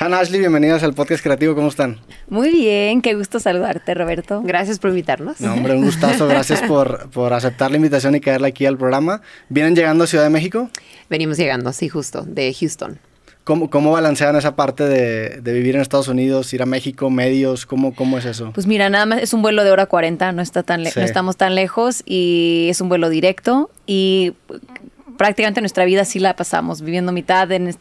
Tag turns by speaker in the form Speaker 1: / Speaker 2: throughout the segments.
Speaker 1: Hannah Ashley, bienvenidas al podcast creativo, ¿cómo están?
Speaker 2: Muy bien, qué gusto saludarte, Roberto. Gracias por invitarnos. No, hombre, un gustazo, gracias
Speaker 1: por, por aceptar la invitación y caerle aquí al programa. ¿Vienen llegando a Ciudad de México? Venimos llegando, sí, justo, de Houston. ¿Cómo, ¿Cómo, balancean esa parte de, vivir en Estados Unidos, ir a México, medios? ¿Cómo, ¿Cómo es eso?
Speaker 2: Pues mira, nada más es un vuelo de hora 40, no, está tan no estamos tan lejos y es un vuelo directo y prácticamente nuestra vida sí la pasamos viviendo mitad en,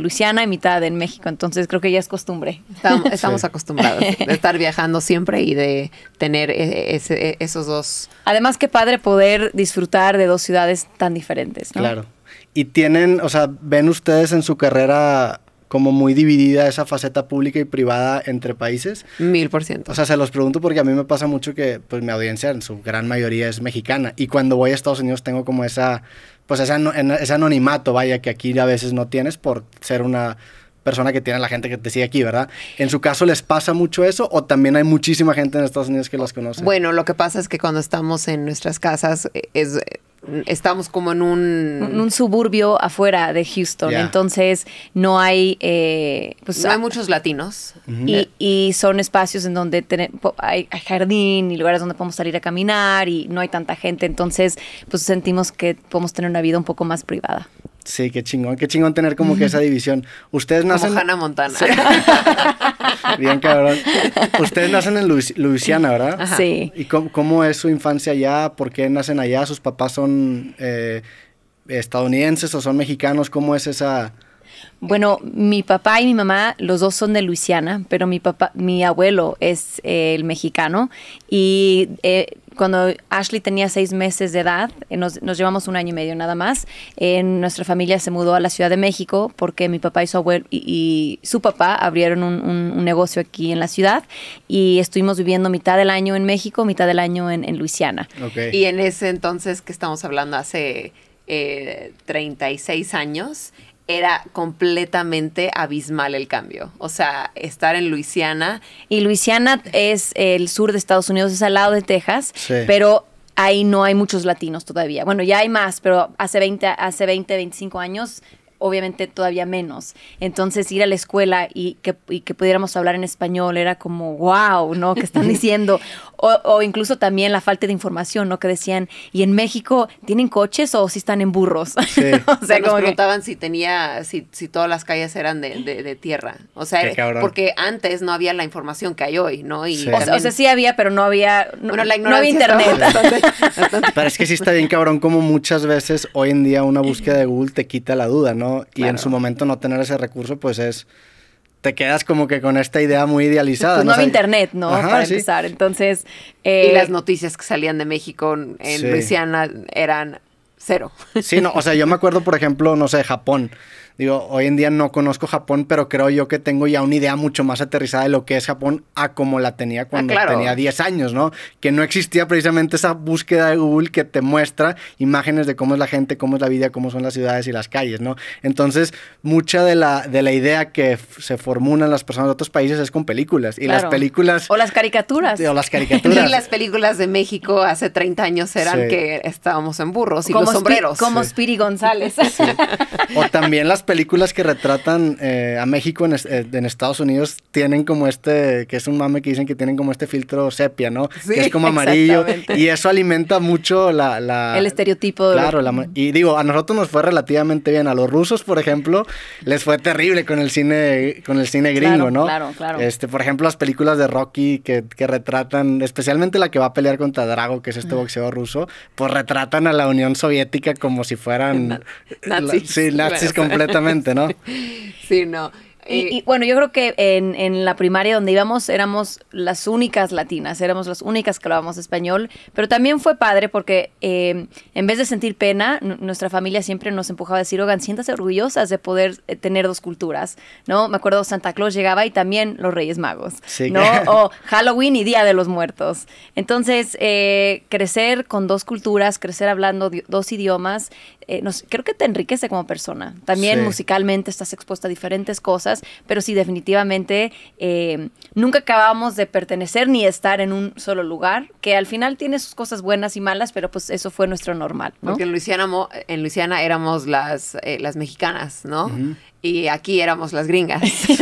Speaker 2: Luisiana y mitad en México. Entonces creo que ya es costumbre. Estamos, acostumbrados de estar viajando siempre y de tener e, e, e, esos dos. Además, qué padre poder disfrutar de dos ciudades tan diferentes.
Speaker 1: ¿no? Claro. Y tienen, o sea, ven ustedes en su carrera como muy dividida esa faceta pública y privada entre países. Mil por ciento. O sea, se los pregunto porque a mí me pasa mucho que pues, mi audiencia en su gran mayoría es mexicana y cuando voy a Estados Unidos tengo como esa, pues ese anonimato, vaya, que aquí a veces no tienes por ser una persona que tiene la gente que te sigue aquí, ¿verdad? ¿En su caso les pasa mucho eso o también hay muchísima gente en Estados Unidos que las conoce?
Speaker 3: Bueno, lo que pasa es que cuando estamos en nuestras casas eh, es estamos como en un...
Speaker 2: En un suburbio afuera de Houston, entonces no hay... Eh, pues, hay ah, muchos latinos. y, son espacios en donde hay, jardín y lugares donde podemos salir a caminar y no hay tanta gente, entonces pues sentimos que podemos tener una vida un
Speaker 1: poco más privada. Sí, qué chingón, qué chingón tener como que esa división. Ustedes nacen. Como Montana. Bien, cabrón. Ustedes nacen en Luisiana, ¿verdad? Sí. ¿Y cómo, es su infancia allá? ¿Por qué nacen allá? ¿Sus papás son eh, estadounidenses o son mexicanos? ¿Cómo es esa.?
Speaker 2: Bueno, mi papá y mi mamá, los dos son de Luisiana, pero mi papá, mi abuelo es eh, el mexicano y eh, cuando Ashley tenía seis meses de edad, eh, nos, llevamos un año y medio nada más, eh, nuestra familia se mudó a la Ciudad de México porque mi papá y su y, su papá abrieron un, negocio aquí en la ciudad y estuvimos viviendo mitad del año en México, mitad del año en, Luisiana. Y en ese
Speaker 3: entonces que estamos hablando hace 36 eh, años, era completamente abismal el cambio.
Speaker 2: O sea, estar en Luisiana. Y Luisiana es el sur de Estados Unidos, es al lado de Texas, pero ahí no hay muchos latinos todavía. Bueno, ya hay más, pero hace 20, hace 20 25 años obviamente todavía menos. Entonces ir a la escuela y que, y que pudiéramos hablar en español era como, wow, ¿no? ¿Qué están diciendo? o, incluso también la falta de información, ¿no? Que decían, ¿y en México tienen coches o si están en burros? Sí. o sea, nos preguntaban si
Speaker 3: tenía, si, si todas las calles eran de, de, tierra. O sea, porque antes no había la información que hay hoy, ¿no? Y o, sea, sí había, pero no había, no, internet.
Speaker 1: pero es que sí está bien cabrón como muchas veces hoy en día una búsqueda de Google te quita la duda, ¿no? Y en su momento no tener ese recurso, pues es te quedas como que con esta idea muy idealizada. no, internet,
Speaker 2: ¿no? Para empezar. Entonces. y
Speaker 3: eh, las noticias que salían de México en Luisiana eran cero.
Speaker 1: Sí, no, o sea, yo me acuerdo, por ejemplo, no sé, Japón. Digo, hoy en día no conozco Japón, pero creo yo que tengo ya una idea mucho más aterrizada de lo que es Japón a como la tenía cuando ah, tenía 10 años, ¿no? Que no existía precisamente esa búsqueda de Google que te muestra imágenes de cómo es la gente, cómo es la vida, cómo son las ciudades y las calles, ¿no? Entonces, mucha de la, de la idea que se formulan las personas de otros países es con películas. Y las películas... O las caricaturas. O las caricaturas.
Speaker 3: y las películas de México hace 30 años eran que estábamos en burros y como sombreros. como Spiri
Speaker 2: González.
Speaker 1: o también las películas películas que retratan eh, a México eh, en, Estados Unidos tienen como este, que es un mame que dicen que tienen como este filtro sepia, ¿no? que es como amarillo. Y eso alimenta mucho la... el
Speaker 2: estereotipo. Claro,
Speaker 1: y digo, a nosotros nos fue relativamente bien. A los rusos, por ejemplo, les fue terrible con el cine, con el cine gringo, ¿no? Claro, claro. Este, por ejemplo, las películas de Rocky que, retratan, especialmente la que va a pelear contra Drago, que es este boxeo boxeador ruso, pues retratan a la Unión Soviética como si fueran... Nazis. sí, nazis Exactamente, ¿no?
Speaker 2: sí, no. Eh, y, bueno, yo creo que en, en, la primaria donde íbamos éramos las únicas latinas, éramos las únicas que hablábamos español, pero también fue padre porque eh, en vez de sentir pena, nuestra familia siempre nos empujaba a decir, oigan, siéntase orgullosas de poder eh, tener dos culturas, ¿no? Me acuerdo Santa Claus llegaba y también los Reyes Magos, ¿no? O Halloween y Día de los Muertos. Entonces, crecer con dos culturas, crecer hablando dos idiomas, nos, creo que te enriquece como persona. También musicalmente estás expuesta a diferentes cosas pero sí definitivamente eh, nunca acabamos de pertenecer ni estar en un solo lugar, que al final tiene sus cosas buenas y malas, pero pues eso fue nuestro normal. Porque en Luisiana, en Luisiana
Speaker 3: éramos las, eh, las mexicanas, ¿no? Y aquí éramos las gringas. Sí.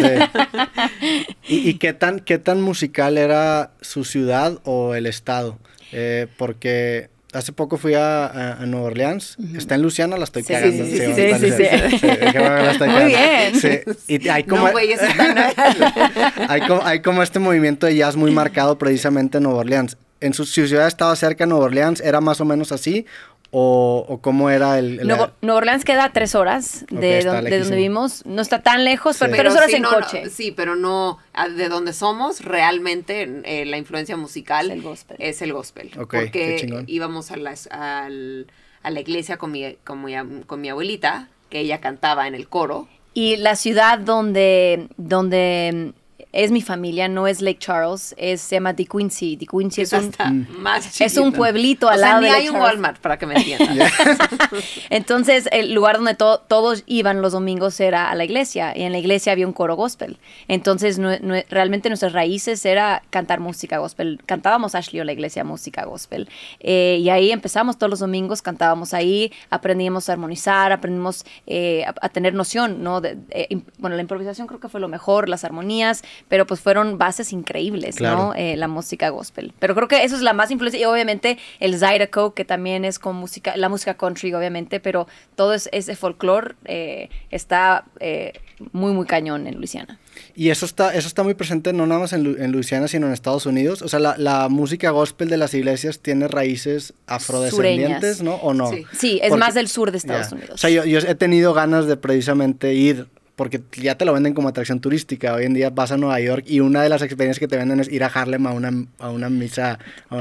Speaker 1: ¿Y, qué, tan, qué tan musical era su ciudad o el estado? Eh, porque hace poco fui a, a, Nueva Orleans. Está en Luciana, la estoy cagando. Sí, sí, sí. Muy bien. Sí. Y hay como, hay, como, este movimiento de jazz muy marcado precisamente en Nueva Orleans. En su, su ciudad estaba cerca de Nueva Orleans, era más o menos así. O, cómo era el... el
Speaker 2: Orleans queda tres horas de, donde vivimos. No está tan lejos, pero, tres horas en coche.
Speaker 3: sí, pero no de donde somos. Realmente eh, la influencia musical es el gospel. Es el gospel porque íbamos a, la a, la iglesia con mi, con mi, con mi abuelita, que ella cantaba en el coro.
Speaker 2: Y la ciudad donde, donde es mi familia, no es Lake Charles, es, se llama De Quincy. De Quincy es un, mm. es un pueblito al hay un Walmart,
Speaker 3: para que me entiendan.
Speaker 2: Entonces, el lugar donde todos iban los domingos era a la iglesia, y en la iglesia había un coro gospel. Entonces, realmente nuestras raíces era cantar música gospel. Cantábamos Ashley o la iglesia música gospel. Eh, y ahí empezamos todos los domingos, cantábamos ahí, aprendíamos a armonizar, aprendimos eh, a, tener noción, ¿no? Eh, bueno, la improvisación creo que fue lo mejor, las armonías, pero pues fueron bases increíbles, ¿no? Eh, la música gospel. Pero creo que eso es la más influencia y obviamente el Zydeco, que también es con música, la música country, obviamente, pero todo ese folclore eh, está eh, muy, muy cañón en Luisiana.
Speaker 1: Y eso está, eso está muy presente no nada más en, Luisiana, sino en Estados Unidos. O sea, la, música gospel de las iglesias tiene raíces afrodescendientes, ¿no? ¿O no? Sí, es más
Speaker 2: del sur de Estados Unidos. O
Speaker 1: sea, yo he tenido ganas de precisamente ir porque ya te lo venden como atracción turística. Hoy en día vas a Nueva York y una de las experiencias que te venden es ir a Harlem a una, a una misa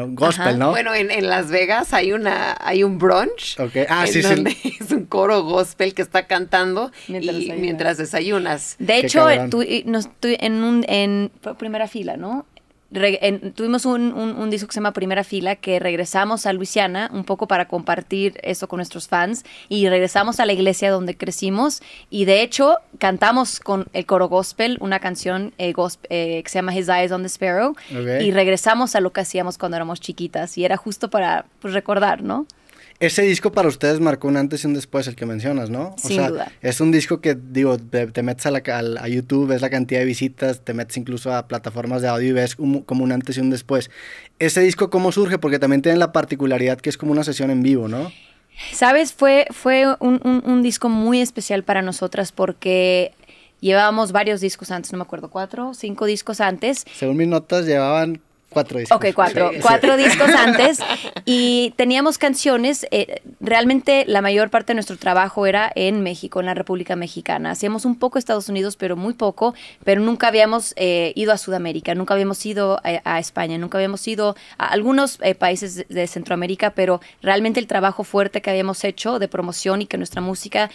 Speaker 1: gospel, ¿no? Bueno,
Speaker 3: en, Las Vegas hay una hay un brunch.
Speaker 1: Okay. Ah, sí, sí.
Speaker 3: Es un coro gospel que está cantando mientras, desayunas. De hecho, tú,
Speaker 2: nos, en, un, en primera fila, ¿no? tuvimos un, disco que se llama Primera Fila, que regresamos a Luisiana un poco para compartir eso con nuestros fans y regresamos a la iglesia donde crecimos y de hecho cantamos con el coro gospel una canción eh, eh, que se llama His Eyes on the Sparrow y regresamos a lo que hacíamos cuando éramos chiquitas y era justo para pues, recordar, ¿no?
Speaker 1: Ese disco para ustedes marcó un antes y un después, el que mencionas, ¿no? Sin duda. Es un disco que, digo, te, metes a, la, a, YouTube, ves la cantidad de visitas, te metes incluso a plataformas de audio y ves como un antes y un después. ¿Ese disco cómo surge? Porque también tiene la particularidad que es como una sesión en vivo, ¿no?
Speaker 2: Sabes, fue, fue un, un, un disco muy especial para nosotras porque llevábamos varios discos antes, no me acuerdo, cuatro, cinco discos antes.
Speaker 1: Según mis notas, llevaban Cuatro discos. Ok, cuatro. cuatro discos antes.
Speaker 2: Y teníamos canciones. Eh, realmente la mayor parte de nuestro trabajo era en México, en la República Mexicana. Hacíamos un poco Estados Unidos, pero muy poco. Pero nunca habíamos eh, ido a Sudamérica, nunca habíamos ido a, España, nunca habíamos ido a algunos eh, países de Centroamérica, pero realmente el trabajo fuerte que habíamos hecho de promoción y que nuestra música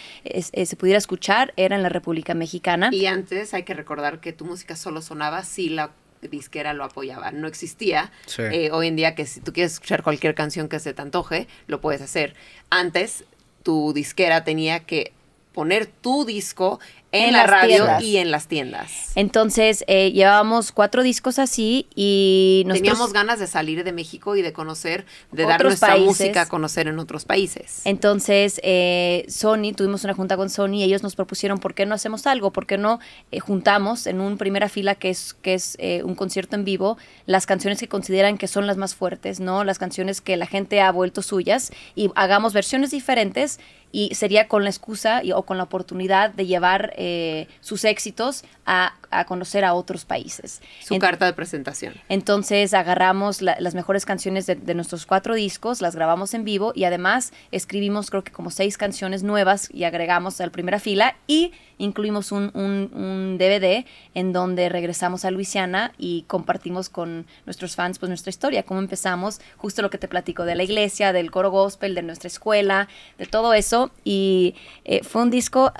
Speaker 2: se pudiera escuchar era en la República Mexicana. Y antes
Speaker 3: hay que recordar que tu música solo sonaba si la disquera lo apoyaba, no existía. Eh,
Speaker 2: hoy en día que si
Speaker 3: tú quieres escuchar cualquier canción que se te antoje, lo puedes hacer. Antes tu disquera tenía que poner tu disco en, la radio y en las tiendas.
Speaker 2: Entonces, eh, llevábamos cuatro discos así y nos Teníamos
Speaker 3: ganas de salir de México y de conocer, de dar nuestra música a conocer
Speaker 2: en otros países. Entonces, eh, Sony, tuvimos una junta con Sony y ellos nos propusieron, ¿por qué no hacemos algo? ¿Por qué no eh, juntamos en una primera fila, que es, que es eh, un concierto en vivo, las canciones que consideran que son las más fuertes, ¿no? Las canciones que la gente ha vuelto suyas y hagamos versiones diferentes y sería con la excusa y, o con la oportunidad de llevar eh, sus éxitos a a conocer a otros países. Su carta de presentación. Entonces agarramos las mejores canciones de, nuestros cuatro discos, las grabamos en vivo y además escribimos creo que como seis canciones nuevas y agregamos a la primera fila y incluimos un, DVD en donde regresamos a Luisiana y compartimos con nuestros fans pues nuestra historia, cómo empezamos, justo lo que te platico de la iglesia, del coro gospel, de nuestra escuela, de todo eso. Y eh, fue un disco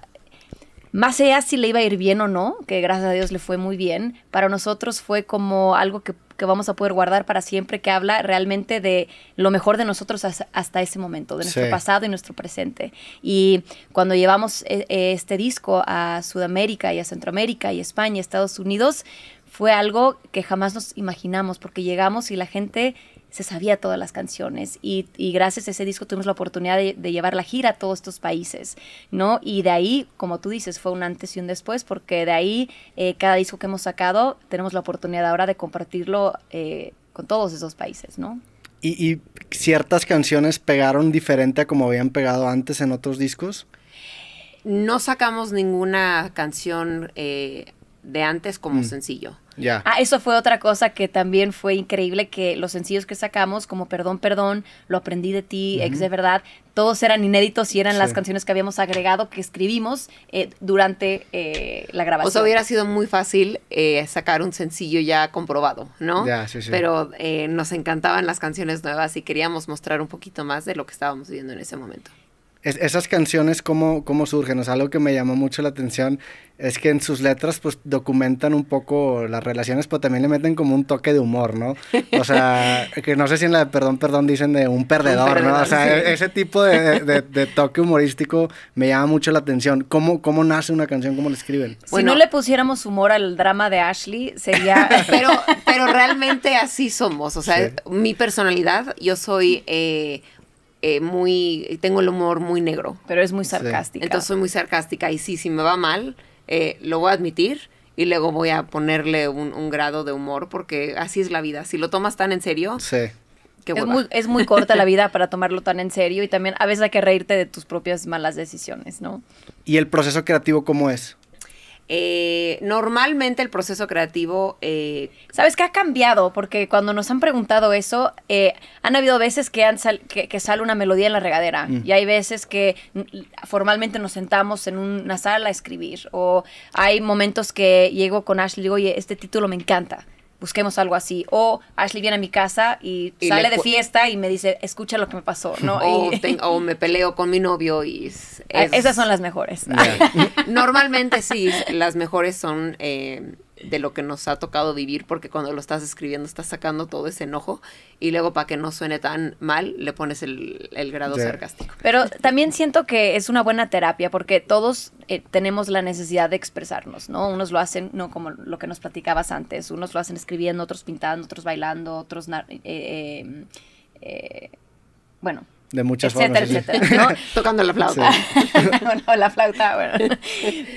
Speaker 2: más allá si le iba a ir bien o no, que gracias a Dios le fue muy bien, para nosotros fue como algo que, vamos a poder guardar para siempre, que habla realmente de lo mejor de nosotros hasta ese momento, de nuestro pasado y nuestro presente. Y cuando llevamos eh, eh, este disco a Sudamérica y a Centroamérica y España, Estados Unidos, fue algo que jamás nos imaginamos, porque llegamos y la gente se sabía todas las canciones y, gracias a ese disco tuvimos la oportunidad de, llevar la gira a todos estos países, ¿no? Y de ahí, como tú dices, fue un antes y un después porque de ahí eh, cada disco que hemos sacado tenemos la oportunidad ahora de compartirlo eh, con todos esos países, ¿no?
Speaker 1: Y, ciertas canciones pegaron diferente a como habían pegado antes en otros discos.
Speaker 3: No sacamos ninguna canción eh, de antes como mm. sencillo.
Speaker 2: Ah, eso fue otra cosa que también fue increíble, que los sencillos que sacamos, como Perdón, Perdón, Lo Aprendí de Ti, Ex de Verdad, todos eran inéditos y eran las canciones que habíamos agregado, que escribimos eh, durante eh, la grabación. O sea, hubiera sido muy fácil
Speaker 3: eh, sacar un sencillo ya comprobado, ¿no? Pero
Speaker 2: nos encantaban las canciones
Speaker 3: nuevas y queríamos mostrar un poquito más de lo que estábamos viviendo en ese momento
Speaker 1: esas canciones, ¿cómo, ¿cómo surgen? O algo que me llamó mucho la atención es que en sus letras, pues, documentan un poco las relaciones, pero también le meten como un toque de humor, ¿no? O sea, que no sé si en la de Perdón, Perdón dicen de un perdedor, ¿no? O sea, ese tipo de, toque humorístico me llama mucho la atención. ¿Cómo, cómo nace una canción? ¿Cómo la escriben? si no le
Speaker 2: pusiéramos humor al drama de Ashley, sería... pero, pero realmente así somos. O sea, mi personalidad,
Speaker 3: yo soy... Eh, eh, muy, tengo el humor muy negro. Pero es muy sarcástica. Entonces soy muy sarcástica y sí, si me va mal, eh, lo voy a admitir y luego voy a ponerle un, grado de humor porque así es la vida. Si lo tomas tan en serio.
Speaker 1: Sí.
Speaker 2: es, muy, es muy corta la vida para tomarlo tan en serio y también a veces hay que reírte de tus propias malas decisiones, ¿no?
Speaker 1: ¿Y el proceso creativo cómo es?
Speaker 2: Eh, normalmente el proceso creativo... Eh, ¿Sabes que ha cambiado? Porque cuando nos han preguntado eso, eh, han habido veces que, que, sale una melodía en la regadera mm. y hay veces que formalmente nos sentamos en una sala a escribir o hay momentos que llego con Ashley y digo, oye, este título me encanta busquemos algo así. O Ashley viene a mi casa y, sale de fiesta y me dice, escucha lo que me pasó, ¿no? O, me
Speaker 3: peleo con mi novio y... Es, ah, esas son las mejores. Normalmente sí, las mejores son... Eh, de lo que nos ha tocado vivir, porque cuando lo estás escribiendo estás sacando todo ese enojo y luego para que no suene tan mal le pones el, grado sarcástico.
Speaker 2: Pero también siento que es una buena terapia porque todos eh, tenemos la necesidad de expresarnos, ¿no? Unos lo hacen, no como lo que nos platicabas antes, unos lo hacen escribiendo, otros pintando, otros bailando, otros... Eh, eh, bueno, de muchas formas. Tocando la flauta. no, la flauta, bueno.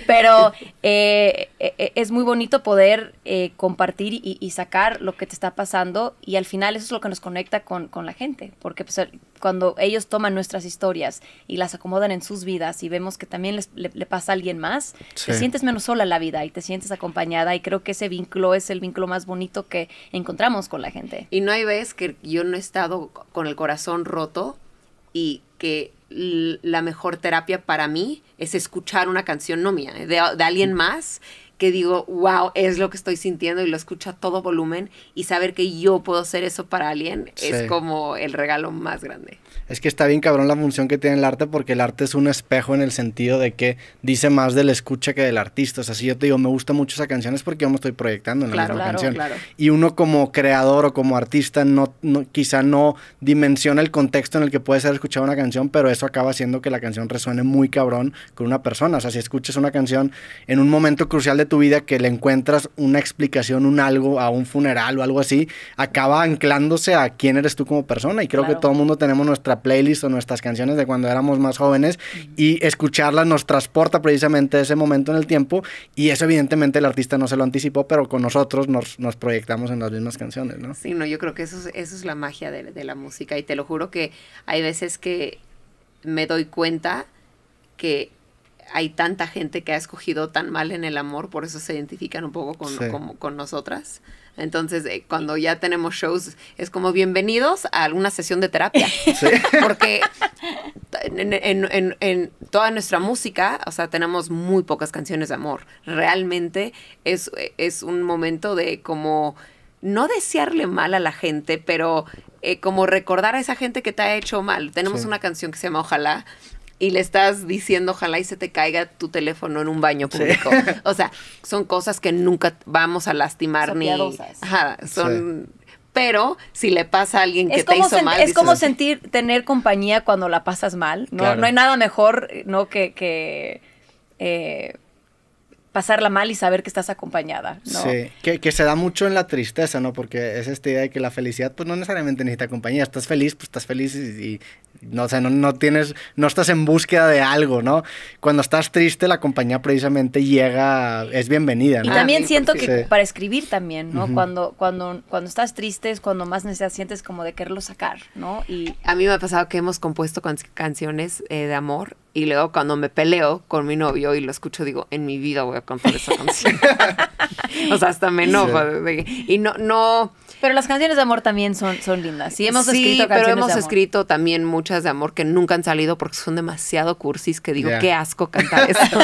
Speaker 2: Pero eh, eh, eh, es muy bonito poder compartir y, sacar lo que te está pasando y al final eso es lo que nos conecta con, la gente, porque pues, cuando ellos toman nuestras historias y las acomodan en sus vidas y vemos que también les, le, pasa a alguien más, te sientes menos sola en la vida y te sientes acompañada y creo que ese vínculo es el vínculo más bonito que encontramos con la gente. Y no hay veces que yo no he estado
Speaker 3: con el corazón roto y que la mejor terapia para mí es escuchar una canción no mía, de, alguien más que digo, wow, es lo que estoy sintiendo y lo escucho a todo volumen y saber que yo puedo hacer eso para alguien es como el regalo más grande.
Speaker 1: Es que está bien cabrón la función que tiene el arte porque el arte es un espejo en el sentido de que dice más del escucha que del artista. O sea, si yo te digo, me gusta mucho esa canción es porque yo me estoy proyectando en la canción. Y uno como creador o como artista no, quizá no dimensiona el contexto en el que puede ser escuchada una canción, pero eso acaba haciendo que la canción resuene muy cabrón con una persona. O sea, si escuchas una canción en un momento crucial de tu vida que le encuentras una explicación, un algo, a un funeral o algo así, acaba anclándose a quién eres tú como persona. Y creo que todo el mundo tenemos nuestra playlist o nuestras canciones de cuando éramos más jóvenes y escucharlas nos transporta precisamente a ese momento en el tiempo y eso evidentemente el artista no se lo anticipó, pero con nosotros nos, proyectamos en las mismas canciones, ¿no? Sí,
Speaker 3: no, yo creo que eso es, eso es la magia de, la música y te lo juro que hay veces que me doy cuenta que hay tanta gente que ha escogido tan mal en el amor, por eso se identifican un poco con, con nosotras. Entonces, eh, cuando ya tenemos shows, es como bienvenidos a alguna sesión de terapia. Porque en, toda nuestra música, o sea, tenemos muy pocas canciones de amor. Realmente es, un momento de como no desearle mal a la gente, pero eh, como recordar a esa gente que te ha hecho mal. Tenemos una canción que se llama Ojalá, y le estás diciendo ojalá y se te caiga tu teléfono en un baño público. O sea, son cosas que nunca vamos a lastimar ni... son...
Speaker 2: Pero si le pasa a alguien que te hizo mal... Es como sentir, tener compañía cuando la pasas mal, ¿no? hay nada mejor, ¿no? Que... que eh, pasarla mal y saber que estás acompañada. ¿no? Sí,
Speaker 1: que, se da mucho en la tristeza, ¿no? Porque es esta idea de que la felicidad pues no necesariamente necesita compañía. Estás feliz, pues estás feliz y, no, o sea, no, tienes, no estás en búsqueda de algo, ¿no? Cuando estás triste, la compañía precisamente llega, es bienvenida, ¿no? Y también siento que
Speaker 2: para escribir también, ¿no? cuando, cuando, cuando estás triste es cuando más necesitas, sientes como de quererlo sacar,
Speaker 3: ¿no? Y... A mí me ha pasado que hemos compuesto canciones eh, de amor y luego cuando me peleo con mi novio y lo escucho, digo, en mi vida voy a cantar esa canción. o sea,
Speaker 2: hasta me enojo. Y no, no, pero las canciones de amor también son, son lindas. Sí, pero hemos
Speaker 3: escrito también muchas de amor que nunca han salido porque son demasiado cursis que digo, qué asco cantar esto.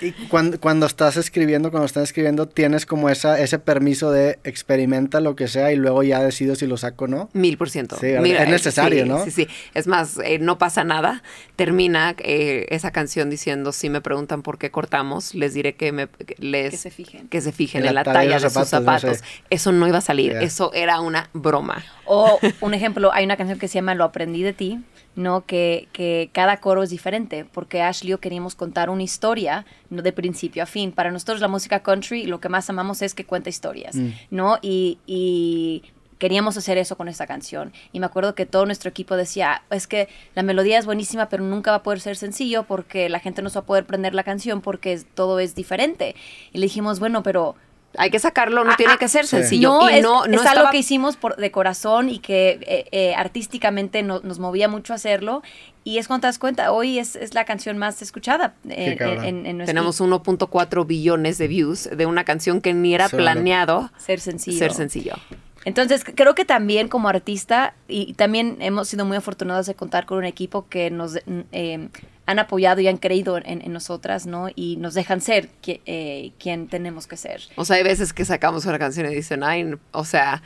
Speaker 1: y cuando, estás escribiendo, cuando estás escribiendo, tienes como esa, ese permiso de experimenta lo que sea y luego ya decido si lo saco o no. Mil por ciento. Sí, es eh, necesario, ¿no? Sí,
Speaker 3: sí. Es más, eh, no pasa nada. Termina eh, esa canción diciendo, si me preguntan por qué cortamos, les diré que me... Les, se fijen. en, la, talla, de, sus zapatos eso no iba a salir, eso era una broma.
Speaker 2: O un ejemplo, hay una canción que se llama Lo aprendí de ti, ¿no? Que, cada coro es diferente, porque Ashley y queríamos contar una historia, ¿no? De principio a fin. Para nosotros la música country, lo que más amamos es que cuenta historias, mm. ¿no? Y, y queríamos hacer eso con esta canción. Y me acuerdo que todo nuestro equipo decía, es que la melodía es buenísima, pero nunca va a poder ser sencillo porque la gente no se va a poder aprender la canción porque todo es diferente. Y le dijimos, bueno, pero hay que sacarlo, no tiene ah, ah, que ser sencillo. No, y no, es, es algo que hicimos por, de corazón y que eh, eh, artísticamente nos movía mucho hacerlo. Y es cuando te das cuenta, hoy es, es la canción más escuchada eh, en, Tenemos
Speaker 3: 1.4 billones de views de una canción que ni era planeado
Speaker 2: ser sencillo. Ser sencillo. Entonces, creo que también como artista, y también hemos sido muy afortunados de contar con un equipo que nos han apoyado y han creído en, nosotras, ¿no? Y nos dejan ser eh, quien tenemos que ser. O
Speaker 3: sea, hay veces que sacamos una canción y dicen, ay, o sea...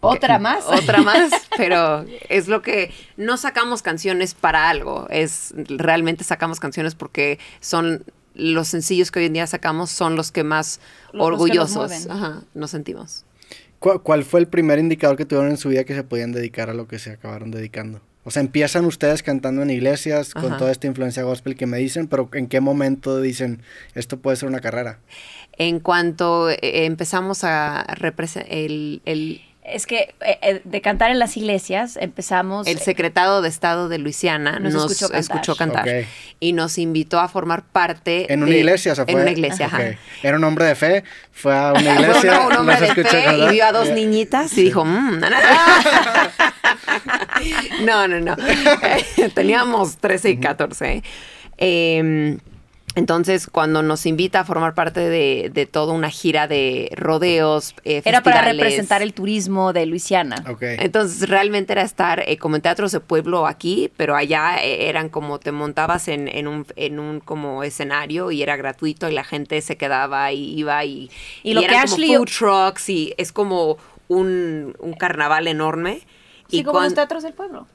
Speaker 2: Otra más. Otra
Speaker 3: más, pero es lo que no sacamos canciones para algo, es realmente sacamos canciones porque son los sencillos que hoy en día sacamos son los que más orgullosos
Speaker 1: nos, sentimos. ¿Cuál, ¿Cuál, fue el primer indicador que tuvieron en su vida que se podían dedicar a lo que se acabaron dedicando? O sea, empiezan ustedes cantando en iglesias con toda esta influencia gospel que me dicen, pero ¿en qué momento dicen esto puede ser una carrera? En
Speaker 3: cuanto eh, empezamos a representar el,
Speaker 2: Es que eh, eh, de cantar en las iglesias empezamos... El
Speaker 3: secretado de Estado de Luisiana nos, escuchó cantar, y nos invitó a formar parte... En una iglesia, o fue... En una iglesia, Era un hombre de fe, fue a una iglesia... un hombre de y vio a dos niñitas y dijo... Mmm, no, no, no. Teníamos 13 y 14. Em, entonces, cuando nos invita a formar parte de, toda una gira de rodeos, eh, Era para representar
Speaker 2: el turismo de Luisiana.
Speaker 3: Entonces, realmente era estar eh, como en teatros de pueblo aquí, pero allá eh, eran como te montabas en, un, en un como escenario y era gratuito y la gente se quedaba y iba y, y, lo que Ashley... food trucks y es como un, un carnaval enorme y como está los teatros del pueblo.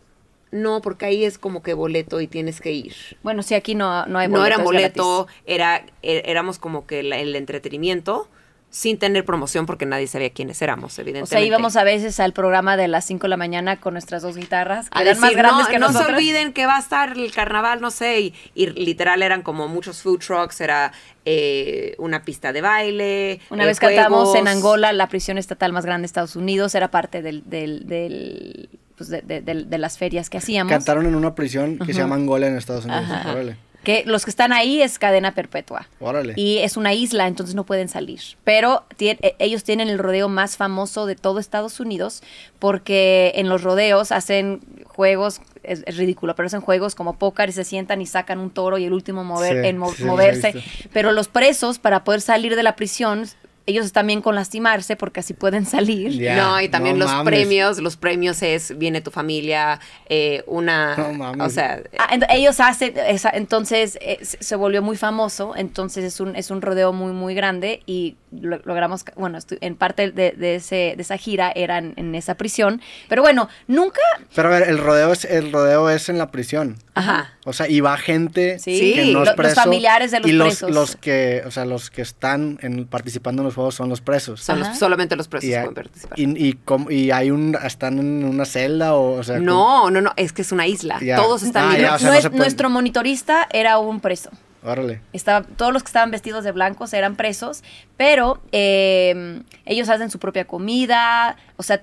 Speaker 3: No, porque ahí es como que boleto y tienes que ir.
Speaker 2: Bueno, sí, aquí no, no hay boleto. No era boleto,
Speaker 3: era, e, éramos como que el entretenimiento sin tener promoción porque nadie sabía quiénes éramos, evidentemente. O sea, íbamos
Speaker 2: a veces al programa de las 5 de la mañana con nuestras dos guitarras, a eran más grandes no, que No se
Speaker 3: olviden que va a estar el carnaval, no sé, y, literal eran como muchos food trucks, era eh, una pista de baile. Una eh, vez cantamos en Angola,
Speaker 2: la prisión estatal más grande de Estados Unidos, era parte del, del, pues, de, de, las ferias que hacíamos. Cantaron
Speaker 1: en una prisión que se llama Angola en Estados Unidos
Speaker 2: que los que están ahí es cadena perpetua. Órale. Y es una isla, entonces no pueden salir. Pero e-, ellos tienen el rodeo más famoso de todo Estados Unidos porque en los rodeos hacen juegos, es, ridículo, pero hacen juegos como póker y se sientan y sacan un toro y el último mover, en moverse. pero los presos, para poder salir de la prisión, ellos están bien con lastimarse porque así pueden salir. no, y también los premios, los
Speaker 3: premios es, viene tu familia, eh, una, o sea...
Speaker 2: Ah, ellos hacen, entonces eh, se volvió muy famoso, entonces es un, es un rodeo muy, muy grande y logramos, bueno, en parte de, ese, de esa gira eran en esa prisión,
Speaker 1: pero bueno, nunca... Pero a ver, el rodeo es, el rodeo es en la prisión. Ajá. O sea, y va gente sí. que los familiares de los y los, los que, o sea, los que están en, participando en juegos son los presos. Son solamente los presos y pueden participar. Y, hay un, están en una celda o, no,
Speaker 3: no, no, es que es una isla. Todos están. Ah, nuestro
Speaker 2: monitorista era un preso. Órale. Estaba, todos los que estaban vestidos de blancos eran presos, pero eh, ellos hacen su propia comida, o sea,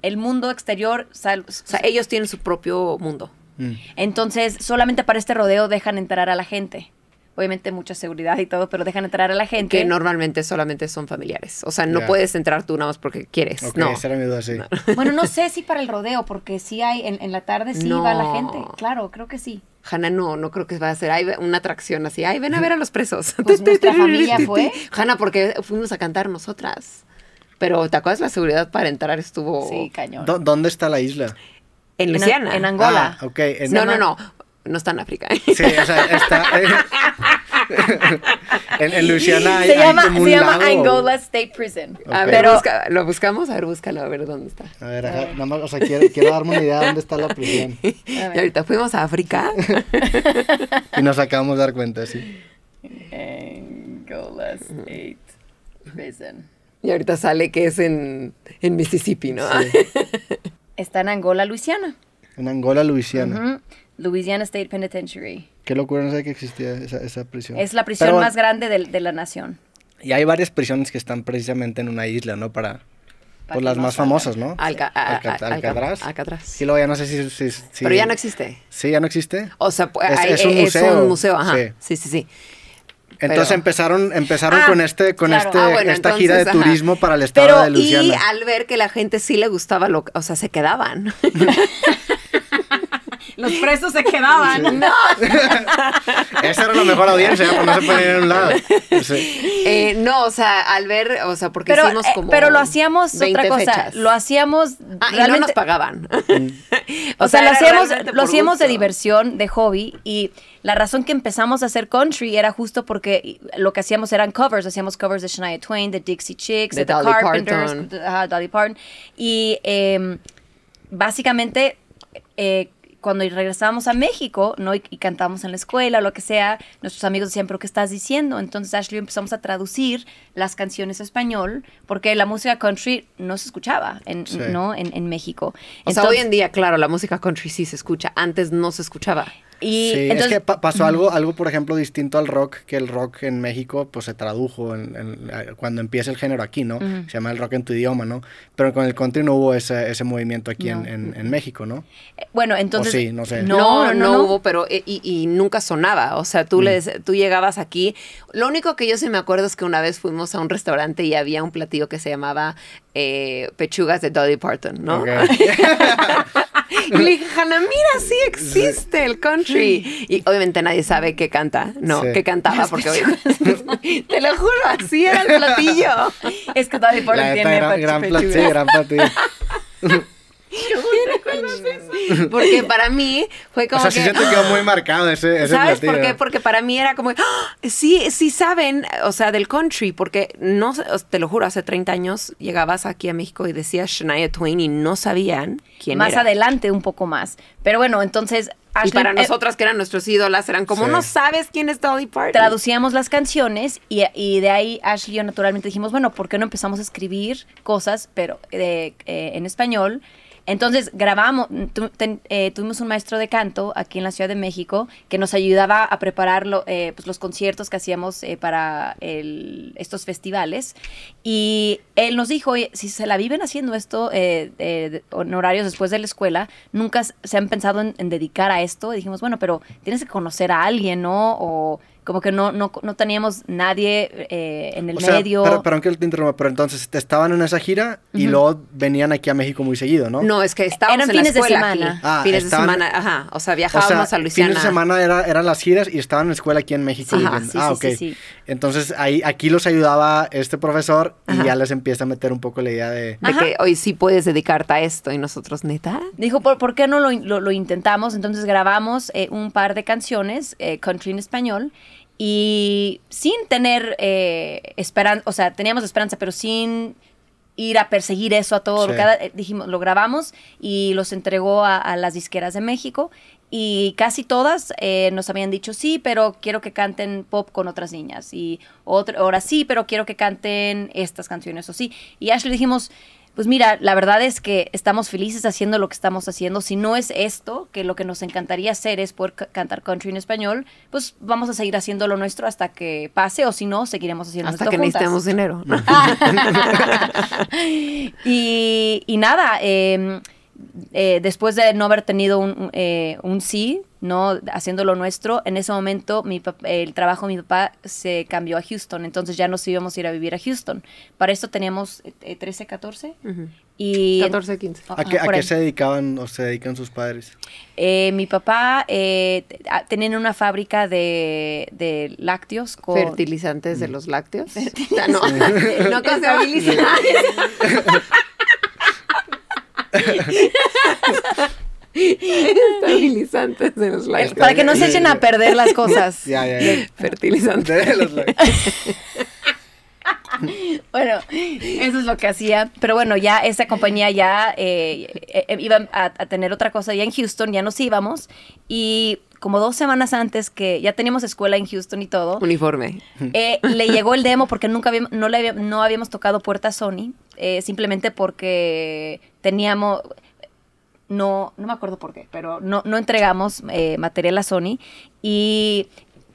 Speaker 2: el mundo exterior, o sea, ellos tienen su propio mundo. Mm. Entonces, solamente para este rodeo dejan entrar a la gente obviamente mucha seguridad y todo, pero dejan entrar a la gente. Que normalmente solamente son
Speaker 3: familiares. O sea, no puedes entrar tú nada más porque quieres. no. era
Speaker 2: Bueno, no sé si para el rodeo, porque sí hay, en, la tarde sí va la gente. Claro, creo que sí.
Speaker 3: Hanna, no, no creo que va a ser hay una atracción así. Ay, ven a ver a los presos. Pues nuestra familia fue. Hanna, porque fuimos a cantar nosotras. Pero, ¿te acuerdas? La seguridad para entrar estuvo... Sí, cañón.
Speaker 1: ¿Dónde está la isla? En Luciana. En, Angola. Ah, no, no, no
Speaker 3: no está en África.
Speaker 1: Sí, o sea, está...
Speaker 3: en, en, Luciana se llama, se llama Angola
Speaker 2: State Prison. A
Speaker 3: ver, lo buscamos, a ver, búscalo, a ver dónde está. A ver,
Speaker 1: nada más, o sea, quiero, quiero, darme una idea de dónde está la prisión. Y ahorita fuimos a África. y nos acabamos de dar cuenta, sí. Angola State Prison.
Speaker 3: Y ahorita sale que es en, en Mississippi, ¿no?
Speaker 2: está en Angola, Luisiana.
Speaker 1: En Angola, Luisiana.
Speaker 2: Ajá. Louisiana State Penitentiary.
Speaker 1: Qué locura, no sé que existía esa, prisión. Es la prisión más
Speaker 2: grande de, de, la nación.
Speaker 1: Y hay varias prisiones que están precisamente en una isla, ¿no? Para, pues, las más famosas, ¿no? Alca Alcatraz. Alcatraz. Y luego ya no sé si, si, Pero ya no existe. Sí, ya no existe. O sea, es, un eh, museo. Es un museo, ajá. sí, sí. sí. Entonces empezaron, empezaron ah, con este, con este, ah, esta gira de turismo para el estado de Luisiana. Y al
Speaker 3: ver que la gente sí le gustaba lo, o sea, se quedaban. los presos se quedaban. No.
Speaker 1: Esa era la mejor audiencia, porque no se ponían en un lado.
Speaker 3: Eh, no,
Speaker 2: o sea, al ver, o sea, porque hicimos eh, como. pero lo hacíamos otra cosa. Lo hacíamos. Ah, y no nos pagaban. Mm.
Speaker 3: o, sea, lo hacíamos, lo hacíamos de
Speaker 2: diversión, de hobby, y la razón que empezamos a hacer country era justo porque lo que hacíamos eran covers. Hacíamos covers de Shania Twain, de Dixie Chicks, de, Dolly The Carpenters, Parton. De, Dolly Parton. Y em, básicamente eh, cuando regresábamos a México, ¿no? Y, cantábamos en la escuela o lo que sea, nuestros amigos decían, pero ¿qué estás diciendo? Entonces Ashley empezamos a traducir las canciones a español porque la música country no se escuchaba, en, ¿no? En,
Speaker 3: México. O sea, hoy en día, claro, la música country sí se escucha, antes no se escuchaba es que pasó algo, algo,
Speaker 1: por ejemplo, distinto al rock, que el rock en México pues se tradujo cuando empieza el género aquí, ¿no? Se llama el rock en tu idioma, ¿no? Pero con el country no hubo ese, movimiento aquí en, en, México, ¿no? Eh,
Speaker 2: bueno, entonces... sí, no
Speaker 1: sé. No, no, hubo,
Speaker 2: pero... Eh, y,
Speaker 3: nunca sonaba, o sea, tú, mm. les, tú llegabas aquí. Lo único que yo sí me acuerdo es que una vez fuimos a un restaurante y había un platillo que se llamaba eh, pechugas de Dolly Parton, ¿no? Y le dije, Hanna, mira, sí existe el country. Y obviamente nadie sabe qué canta, no, qué cantaba, porque te lo juro, así era el platillo. Es que todavía por el tiene gran, gran
Speaker 1: eso? Porque
Speaker 3: para mí fue como. O sea, que, te quedó muy
Speaker 1: ¡ah! marcado ese, ¿Sabes por qué?
Speaker 3: Porque para mí era como. ¡ah! Sí, sí saben, o sea, del country, porque no, te lo juro, hace 30 años llegabas aquí a México y decías Shania Twain y no
Speaker 2: sabían quién más era. Más adelante, un poco más. Pero bueno, entonces y para eh, nosotras, que eran nuestros
Speaker 3: ídolas, eran como, no sabes
Speaker 2: quién es Dolly Parton. Traducíamos las canciones y, de ahí Ashley y yo naturalmente dijimos, bueno, ¿por qué no empezamos a escribir cosas, pero eh, eh, en español? Entonces grabamos, eh, tuvimos un maestro de canto aquí en la Ciudad de México que nos ayudaba a preparar eh, pues, los conciertos que hacíamos eh, para estos festivales. Y él nos dijo, si se la viven haciendo esto honorarios después de la escuela, nunca se han pensado en, dedicar a esto. Y dijimos, bueno, pero tienes que conocer a alguien, ¿no? como que no, no, no teníamos nadie eh, en el o medio.
Speaker 1: pero, que te interrumpa, pero entonces estaban en esa gira y luego venían aquí a México muy seguido, ¿no? No,
Speaker 3: es que estábamos Eran en la escuela de semana. Aquí. fines de ah, semana, ajá. O sea, viajábamos o sea, a Fines de semana
Speaker 1: era, eran las giras y estaban en la escuela aquí en México. ah, ah ok. entonces ahí, aquí los ayudaba este profesor y ya les empieza a meter un poco la idea de... De que hoy sí puedes dedicarte a esto y nosotros,
Speaker 3: neta.
Speaker 2: Dijo, ¿por, por qué no lo, lo, intentamos? Entonces grabamos eh, un par de canciones, eh, country en español, y sin tener eh, esperanza, o sea, teníamos esperanza, pero sin ir a perseguir eso a todo. Lo cada, eh, dijimos, lo grabamos y los entregó a, las disqueras de México y casi todas eh, nos habían dicho sí, pero quiero que canten pop con otras niñas y ahora sí, pero quiero que canten estas canciones o sí. Y Ashley dijimos pues mira, la verdad es que estamos felices haciendo lo que estamos haciendo. Si no es esto, que lo que nos encantaría hacer es poder cantar country en español, pues vamos a seguir haciendo lo nuestro hasta que pase o si no, seguiremos haciendo hasta que necesitemos
Speaker 3: dinero.
Speaker 2: y, y, nada, eh, eh, después de no haber tenido un, eh, un sí, ¿no? Haciendo lo nuestro, en ese momento mi el trabajo de mi papá se cambió a Houston, entonces ya nos íbamos a ir a vivir a Houston. Para esto teníamos 13, eh, 14. Eh, y 14, 15. Ah, ¿A,
Speaker 1: qué, ah, a qué se dedicaban o se dedican sus padres?
Speaker 2: Eh, mi papá eh, tenía una fábrica de, de lácteos. Con... ¿Fertilizantes de mm. los lácteos?
Speaker 3: No, no con Estabilizantes de los likes. Para que no se echen a perder las cosas. Fertilizantes. De los likes.
Speaker 2: bueno, eso es lo que hacía. Pero bueno, ya esa compañía ya eh, eh, iba a, tener otra cosa ya en Houston, ya nos íbamos. Y como dos semanas antes que ya teníamos escuela en Houston y todo. Uniforme. Eh, le llegó el demo porque nunca habíamos, no, le no habíamos tocado puerta a Sony, eh, simplemente porque teníamos... No, no me acuerdo por qué, pero no, entregamos eh, material a Sony. Y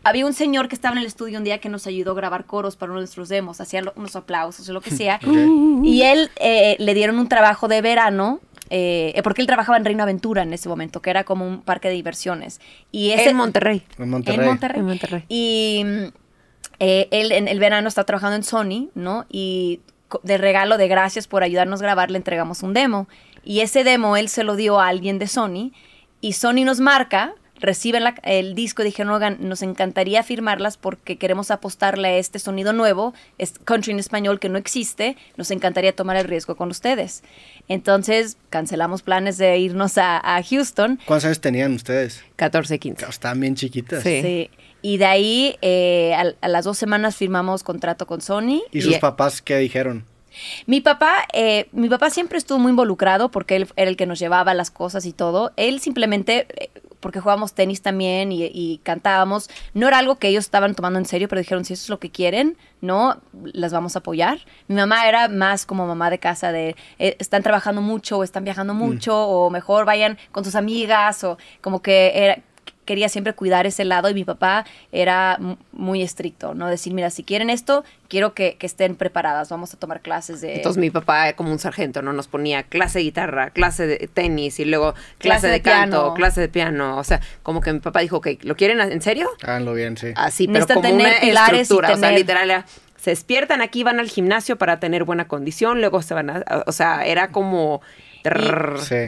Speaker 2: había un señor que estaba en el estudio un día que nos ayudó a grabar coros para uno de nuestros demos, hacía unos aplausos o lo que sea. Y él le dieron un trabajo de verano eh, porque él trabajaba en Reino Aventura en ese momento, que era como un parque de diversiones. Y es en Monterrey.
Speaker 1: En Monterrey. En Monterrey.
Speaker 2: Y mm, eh, él en el verano está trabajando en Sony, ¿no? Y de regalo de gracias por ayudarnos a grabar le entregamos un demo. Y ese demo él se lo dio a alguien de Sony. Y Sony nos marca reciben el disco y dijeron, oigan, nos encantaría firmarlas porque queremos apostarle a este sonido nuevo, country en español que no existe, nos encantaría tomar el riesgo con ustedes. Entonces cancelamos planes de irnos a, Houston.
Speaker 1: ¿Cuántos años tenían ustedes? 14, 15. Estaban bien chiquitas. Sí.
Speaker 2: Y de ahí eh, a, las dos semanas firmamos contrato con Sony. ¿Y, sus eh,
Speaker 1: papás qué dijeron?
Speaker 2: Mi papá, eh, mi papá siempre estuvo muy involucrado porque él era el que nos llevaba las cosas y todo. Él simplemente porque jugábamos tenis también y, cantábamos. No era algo que ellos estaban tomando en serio, pero dijeron, si eso es lo que quieren, ¿no? Las vamos a apoyar. Mi mamá era más como mamá de casa de, eh, están trabajando mucho o están viajando mm. mucho, o mejor vayan con sus amigas, o como que era quería siempre cuidar ese lado y mi papá era muy estricto, ¿no? Decir, mira, si quieren esto, quiero que, estén preparadas, vamos a tomar clases de... Entonces mi
Speaker 3: papá, como un sargento, ¿no? Nos ponía clase de guitarra, clase de tenis y luego clase, de, canto, clase de piano, o sea, como que mi papá dijo, ok, ¿lo quieren en serio? Háganlo bien, sí. Así, pero como tener una estructura, o sea, literal se despiertan aquí, van al gimnasio para tener buena condición, luego se van a, o sea, era como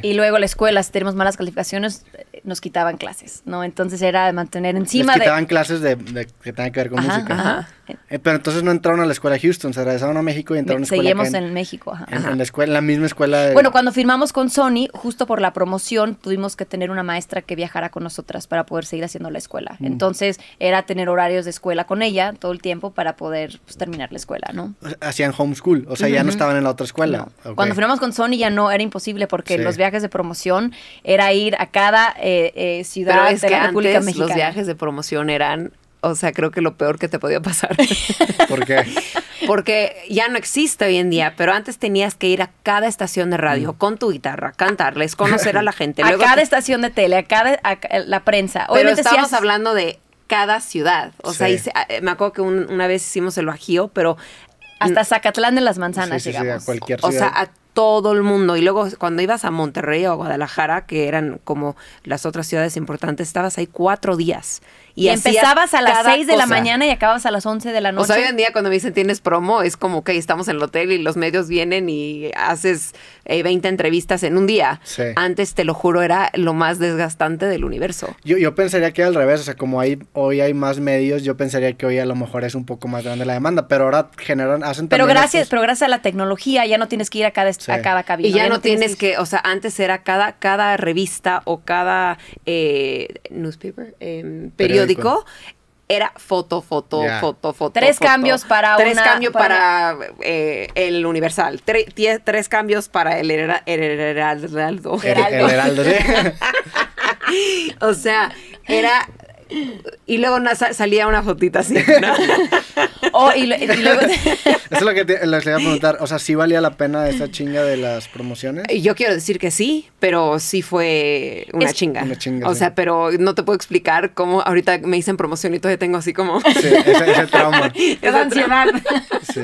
Speaker 2: y, luego la escuela, si tenemos malas calificaciones, nos quitaban clases, ¿no? Entonces era de mantener encima Nos quitaban
Speaker 1: clases de, que tenían que ver con música. Eh, pero entonces no entraron a la escuela Houston, se regresaron a México y entraron a la escuela. Seguimos en,
Speaker 2: México, En,
Speaker 1: la escuela, la misma escuela. De... Bueno,
Speaker 2: cuando firmamos con Sony, justo por la promoción, tuvimos que tener una maestra que viajara con nosotras para poder seguir haciendo la escuela. Mm. Entonces era tener horarios de escuela con ella todo el tiempo para poder pues, terminar la escuela, ¿no?
Speaker 1: Hacían homeschool, o sea, ya no estaban en la otra escuela. Cuando firmamos
Speaker 2: con Sony ya no era imposible porque los viajes de promoción era ir a cada eh, eh, ciudad pero de la antes Los viajes
Speaker 3: de promoción eran o sea, creo que lo peor que te podía pasar. ¿Por qué? Porque ya no existe hoy en día, pero antes tenías que ir a cada estación de radio mm. con tu guitarra, cantarles, conocer a la gente. a cada
Speaker 2: estación de tele, a cada la prensa. pero estamos hablando de cada ciudad.
Speaker 3: O sea, ah, me acuerdo que una vez hicimos el Bajío, pero...
Speaker 2: Hasta Zacatlán de las Manzanas,
Speaker 3: sí, sí, A
Speaker 1: cualquier ciudad
Speaker 3: todo el mundo. Y luego cuando ibas a Monterrey o Guadalajara, que eran como las otras ciudades importantes, estabas ahí cuatro días. Y, empezabas a las seis de la mañana
Speaker 2: y acabas a las once de la noche. O sea, hoy en día
Speaker 3: cuando me dicen tienes promo, es como que estamos en el hotel y los medios vienen y haces 20 eh, entrevistas en un día. Antes, te lo juro, era lo más desgastante del universo.
Speaker 1: Yo, pensaría que era al revés, o sea, como hay, hoy hay más medios, yo pensaría que hoy a lo mejor es un poco más grande la demanda, pero ahora generan, hacen... Pero gracias,
Speaker 2: pero gracias a la tecnología ya no tienes que ir a cada estudio a cada cabina. Y ya, no, tienes, que, o sea, antes
Speaker 3: era cada, cada revista o cada eh, newspaper, em, periódico, era foto, foto, foto, foto. Tres cambios para eh, Tres cambios para, el Universal. tres cambios para el, heraldo. el, heraldo. o sea, era y luego salía una fotita así. o oh, y, luego... Eso
Speaker 1: es lo que les iba a preguntar. O sea, ¿sí valía la pena esa chinga de las promociones? Yo
Speaker 3: quiero decir que sí, pero sí fue una, chinga. una chinga. O sea, pero no te puedo explicar cómo ahorita me dicen promoción y tengo así como... Sí, ese, trauma. Esa ansiedad. Sí.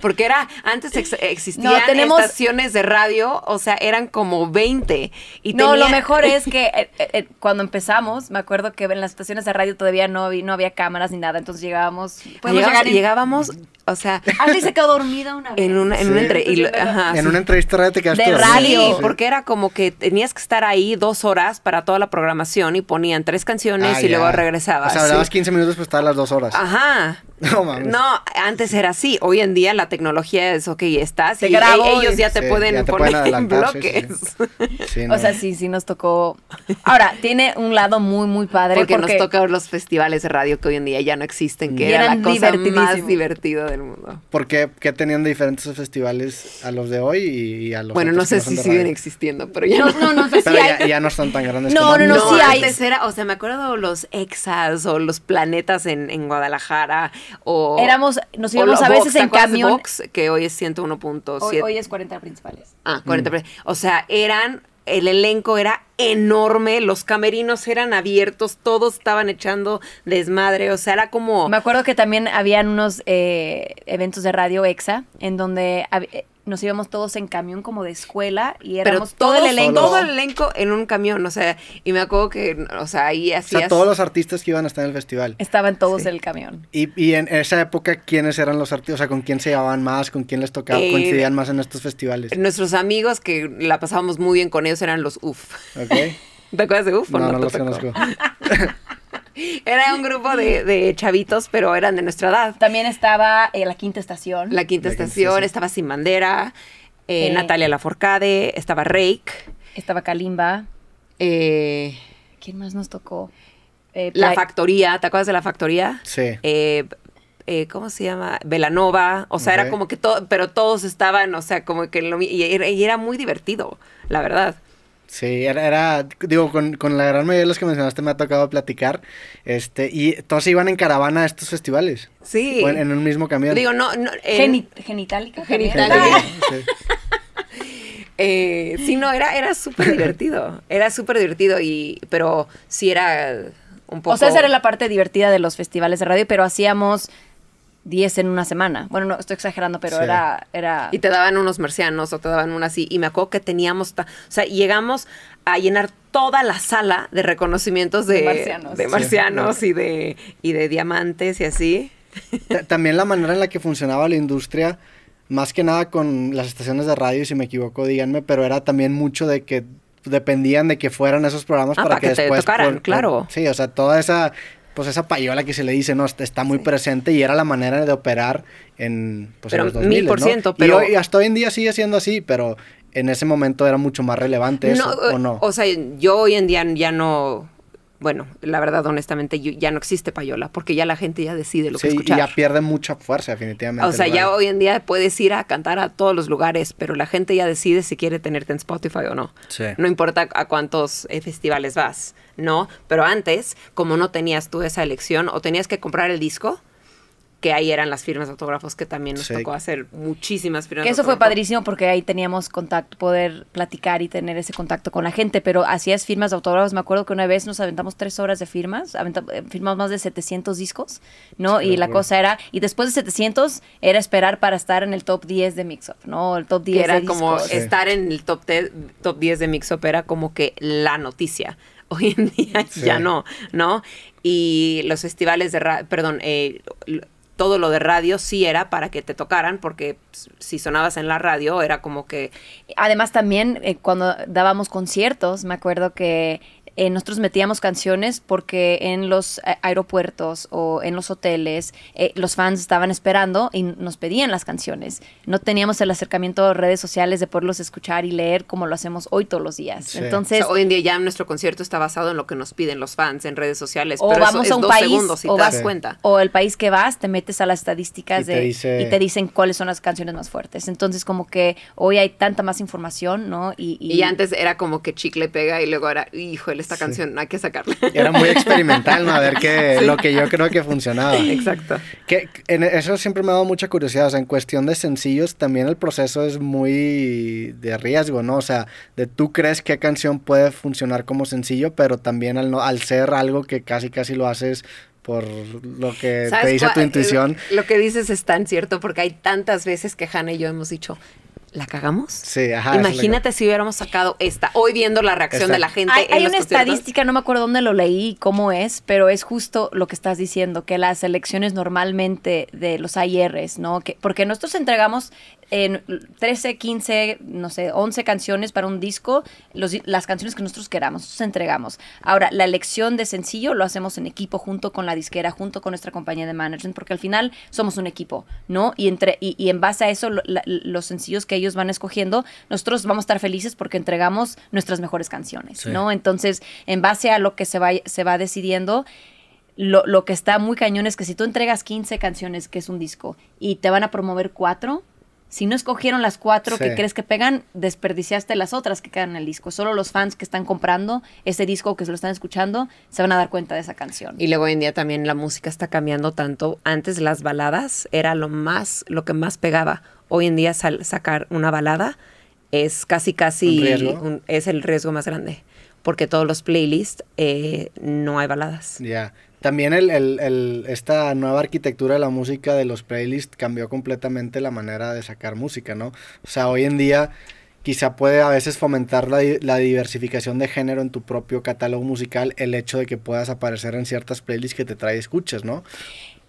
Speaker 2: Porque era... Antes existía existían tenemos... estaciones
Speaker 3: de radio, o sea, eran como 20. Y no, lo mejor es
Speaker 2: que eh, eh, eh, cuando empezamos, me acuerdo que en las estación de radio todavía no, vi, no había cámaras ni nada, entonces llegábamos. Llegábamos,
Speaker 3: llegábamos, o sea. alguien ah, se quedó dormida una vez. En una, en una,
Speaker 1: entrevista radio te De radio, porque
Speaker 2: era como
Speaker 3: que tenías que estar ahí dos horas para toda la programación y ponían tres canciones ah, y luego regresabas. O sea, 15
Speaker 1: minutos, pues estabas las dos horas.
Speaker 3: Ajá.
Speaker 1: No
Speaker 3: antes era así. Hoy en día la tecnología es, ok, estás te y e- grabo, ellos ya te pueden poner en bloques.
Speaker 2: O sea, sí, sí nos tocó. Ahora, tiene un lado muy, muy padre. Porque, nos toca los
Speaker 3: festivales de radio que hoy en día ya no existen, que era la cosa más divertida del mundo.
Speaker 1: Porque qué tenían diferentes festivales a los de hoy y a los Bueno, no sé si siguen existiendo, pero ya no. No, no, sé ya, no son tan grandes. No, no, no, sí hay.
Speaker 3: o sea, me acuerdo los Exas o los Planetas en, en Guadalajara o, Éramos, nos íbamos a veces en camión. que hoy es 101.7. Hoy, hoy,
Speaker 2: es 40 principales.
Speaker 3: Ah, 40 mm. principales. O sea, eran el elenco era enorme, los camerinos eran abiertos, todos estaban echando desmadre, o
Speaker 2: sea, era como... Me acuerdo que también habían unos eh, eventos de radio EXA, en donde nos íbamos todos en camión como de escuela y éramos todo el
Speaker 3: elenco. elenco en un camión, o sea, y me acuerdo que, o sea, ahí hacías... O todos los
Speaker 1: artistas que iban a estar en el festival.
Speaker 3: Estaban todos en el camión.
Speaker 1: Y, en esa época, ¿quiénes eran los artistas? O sea, ¿con quién se llevaban más? ¿Con quién les tocaba? Eh, ¿Coincidían más en estos festivales?
Speaker 3: Nuestros amigos que la pasábamos muy bien con ellos eran los UF. ¿Te acuerdas de UF? no, no los conozco. Era un grupo de, chavitos, pero eran de nuestra edad.
Speaker 2: También estaba eh, La Quinta Estación. La Quinta, Estación, estaba Sin
Speaker 3: Bandera, eh, eh, Natalia Laforcade, estaba Rake. Estaba Kalimba. ¿Quién más nos tocó? la Factoría, ¿te acuerdas de La Factoría? Sí. ¿cómo se llama? Velanova, o sea, era como que todo, pero todos estaban, o sea, como que y era muy divertido,
Speaker 1: la verdad. Sí, era, digo, con, la gran mayoría de los que mencionaste me ha tocado platicar, este, y todos iban en caravana a estos festivales. Sí. En, un mismo camión. Digo,
Speaker 3: no, no eh, Sí. sí, no, era, era súper divertido,
Speaker 2: era súper divertido, y, pero sí era un poco... O sea, esa era la parte divertida de los festivales de radio, pero hacíamos 10 en una semana. Bueno, no, estoy exagerando, pero era, era... Y te daban unos
Speaker 3: marcianos o te daban una así. Y me
Speaker 2: acuerdo que teníamos... O sea,
Speaker 3: llegamos a llenar toda la sala de reconocimientos de, de marcianos, de
Speaker 1: y, de, de diamantes y así. También la manera en la que funcionaba la industria, más que nada con las estaciones de radio, si me equivoco, díganme, pero era también mucho de que dependían de que fueran esos programas ah, para, que, te tocaran, claro. sí, o sea, toda esa pues esa payola que se le dice, no, está muy presente y era la manera de operar en, pues, en los mil ciento, pero... Y, hasta hoy en día sigue siendo así, pero en ese momento era mucho más relevante no, ¿o eh, no? O
Speaker 3: sea, yo hoy en día ya no... Bueno, la verdad, honestamente, ya no existe payola, porque ya la gente ya decide lo que escuchar. Sí, ya
Speaker 1: pierde mucha fuerza, definitivamente. O sea, ya hoy
Speaker 3: en día puedes ir a cantar a todos los lugares, pero la gente ya decide si quiere tenerte en Spotify o no. No importa a cuántos eh, festivales vas. ¿no? Pero antes, como no tenías tú esa elección, o tenías que comprar el disco, que ahí eran las firmas de autógrafos que también nos tocó hacer muchísimas firmas. eso fue padrísimo
Speaker 2: porque ahí teníamos contacto, poder platicar y tener ese contacto con la gente, pero hacías firmas de autógrafos. Me acuerdo que una vez nos aventamos tres horas de firmas, eh, firmamos más de 700 discos, ¿no? y la cosa era, y después de 700 era esperar para estar en el top 10 de Mixup, ¿no? El top 10 era como estar
Speaker 3: en el top, top 10 de Mixup era como que la noticia hoy en día ya no, ¿no? Y los festivales de radio, perdón, eh, todo lo de radio sí era para que te tocaran, porque si sonabas en la radio era como que...
Speaker 2: Además también eh, cuando dábamos conciertos, me acuerdo que eh, nosotros metíamos canciones porque en los eh, aeropuertos o en los hoteles eh, los fans estaban esperando y nos pedían las canciones. No teníamos el acercamiento a redes sociales de poderlos escuchar y leer como lo hacemos hoy todos los días. Entonces,
Speaker 3: hoy en día ya nuestro concierto está basado en lo que nos piden los fans en redes sociales. O vamos eso a un país o vas, cuenta.
Speaker 2: O el país que vas, te metes a las estadísticas y, te dicen cuáles son las canciones más fuertes. Entonces como que hoy hay tanta más información, ¿no? Y, antes era
Speaker 3: como que chicle pega y luego era, híjole, esta canción, hay que sacarla. Era muy experimental, ¿no? A ver qué, lo
Speaker 1: que yo creo que funcionaba. Exacto. Que, eso siempre me ha dado mucha curiosidad, o sea, en cuestión de sencillos también el proceso es muy de riesgo, ¿no? O sea, de tú crees qué canción puede funcionar como sencillo, pero también al, al ser algo que casi casi lo haces por lo que te dice tu intuición.
Speaker 3: Lo que dices es tan cierto porque hay tantas veces que Hannah y yo hemos dicho,
Speaker 1: ¿La cagamos? Sí, ajá. Imagínate
Speaker 3: si hubiéramos sacado esta, hoy viendo la reacción de la gente. Hay, una estadística,
Speaker 2: no me acuerdo dónde lo leí cómo es, pero es justo lo que estás diciendo, que las elecciones normalmente de los IRs, ¿no? Que, porque nosotros entregamos en 13, 15, no sé, 11 canciones para un disco, las canciones que nosotros queramos, nosotros entregamos. Ahora, la elección de sencillo lo hacemos en equipo, junto con la disquera, junto con nuestra compañía de management, porque al final somos un equipo, ¿no? Y, entre, y, en base a eso, los sencillos que ellos van escogiendo, nosotros vamos a estar felices porque entregamos nuestras mejores canciones, ¿no? Entonces, en base a lo que se va, se va decidiendo, lo, que está muy cañón es que si tú entregas 15 canciones, que es un disco, y te van a promover cuatro, si no escogieron las cuatro que crees que pegan, desperdiciaste las otras que quedan en el disco. Solo los fans que están comprando ese disco, que se lo están escuchando, se van a dar cuenta de esa canción.
Speaker 3: Y luego hoy en día también la música está cambiando tanto. Antes las baladas era lo más, lo que más pegaba hoy en día sacar una balada es casi, casi, es el riesgo más grande, porque todos los playlists eh, no hay baladas.
Speaker 1: Ya, También el, esta nueva arquitectura de la música de los playlists cambió completamente la manera de sacar música, ¿no? O sea, hoy en día quizá puede a veces fomentar la, la, diversificación de género en tu propio catálogo musical el hecho de que puedas aparecer en ciertas playlists que te trae escuchas, ¿no?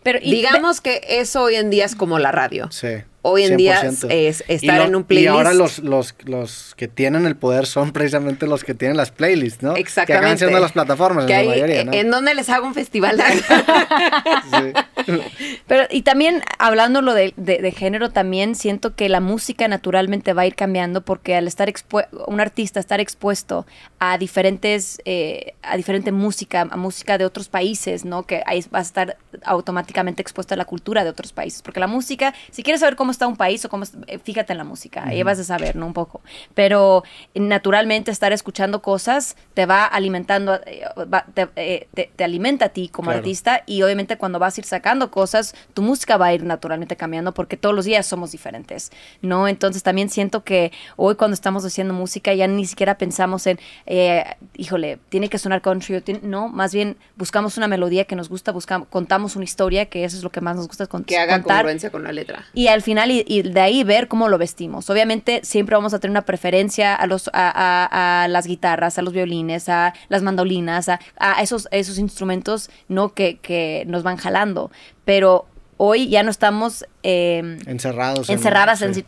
Speaker 3: Pero, Digamos que eso hoy en día es como la radio. Sí. Hoy en día es estar en un playlist. Y ahora
Speaker 1: los, que tienen el poder son precisamente los que tienen las playlists, ¿no? Exactamente. Que acaban siendo las plataformas en la mayoría, e ¿En
Speaker 2: dónde les hago un festival? sí. Pero, y también, hablando de, de, género, también siento que la música naturalmente va a ir cambiando porque al estar expuesto, un artista estar expuesto a diferentes, eh, a diferente música, a música de otros países, ¿no? Que ahí va a estar automáticamente expuesto a la cultura de otros países. Porque la música, si quieres saber cómo está un país o cómo, eh, fíjate en la música, ahí vas a saber, ¿no? Un poco. Pero naturalmente estar escuchando cosas te va alimentando, eh, te, alimenta a ti como artista y obviamente cuando vas a ir sacando cosas, tu música va a ir naturalmente cambiando porque todos los días somos diferentes, ¿no? Entonces también siento que hoy cuando estamos haciendo música ya ni siquiera pensamos en, eh, híjole, tiene que sonar country, no, más bien buscamos una melodía que nos gusta, contamos una historia, que eso es lo que más nos gusta contar, que haga contar. congruencia con la letra. Y al final, y, de ahí ver cómo lo vestimos. Obviamente siempre vamos a tener una preferencia a, los, a, a, a las guitarras, a los violines, a las mandolinas, a, a esos, esos instrumentos, ¿no? Que, que nos van jalando pero hoy ya no estamos em,
Speaker 1: encerrados encerradas en,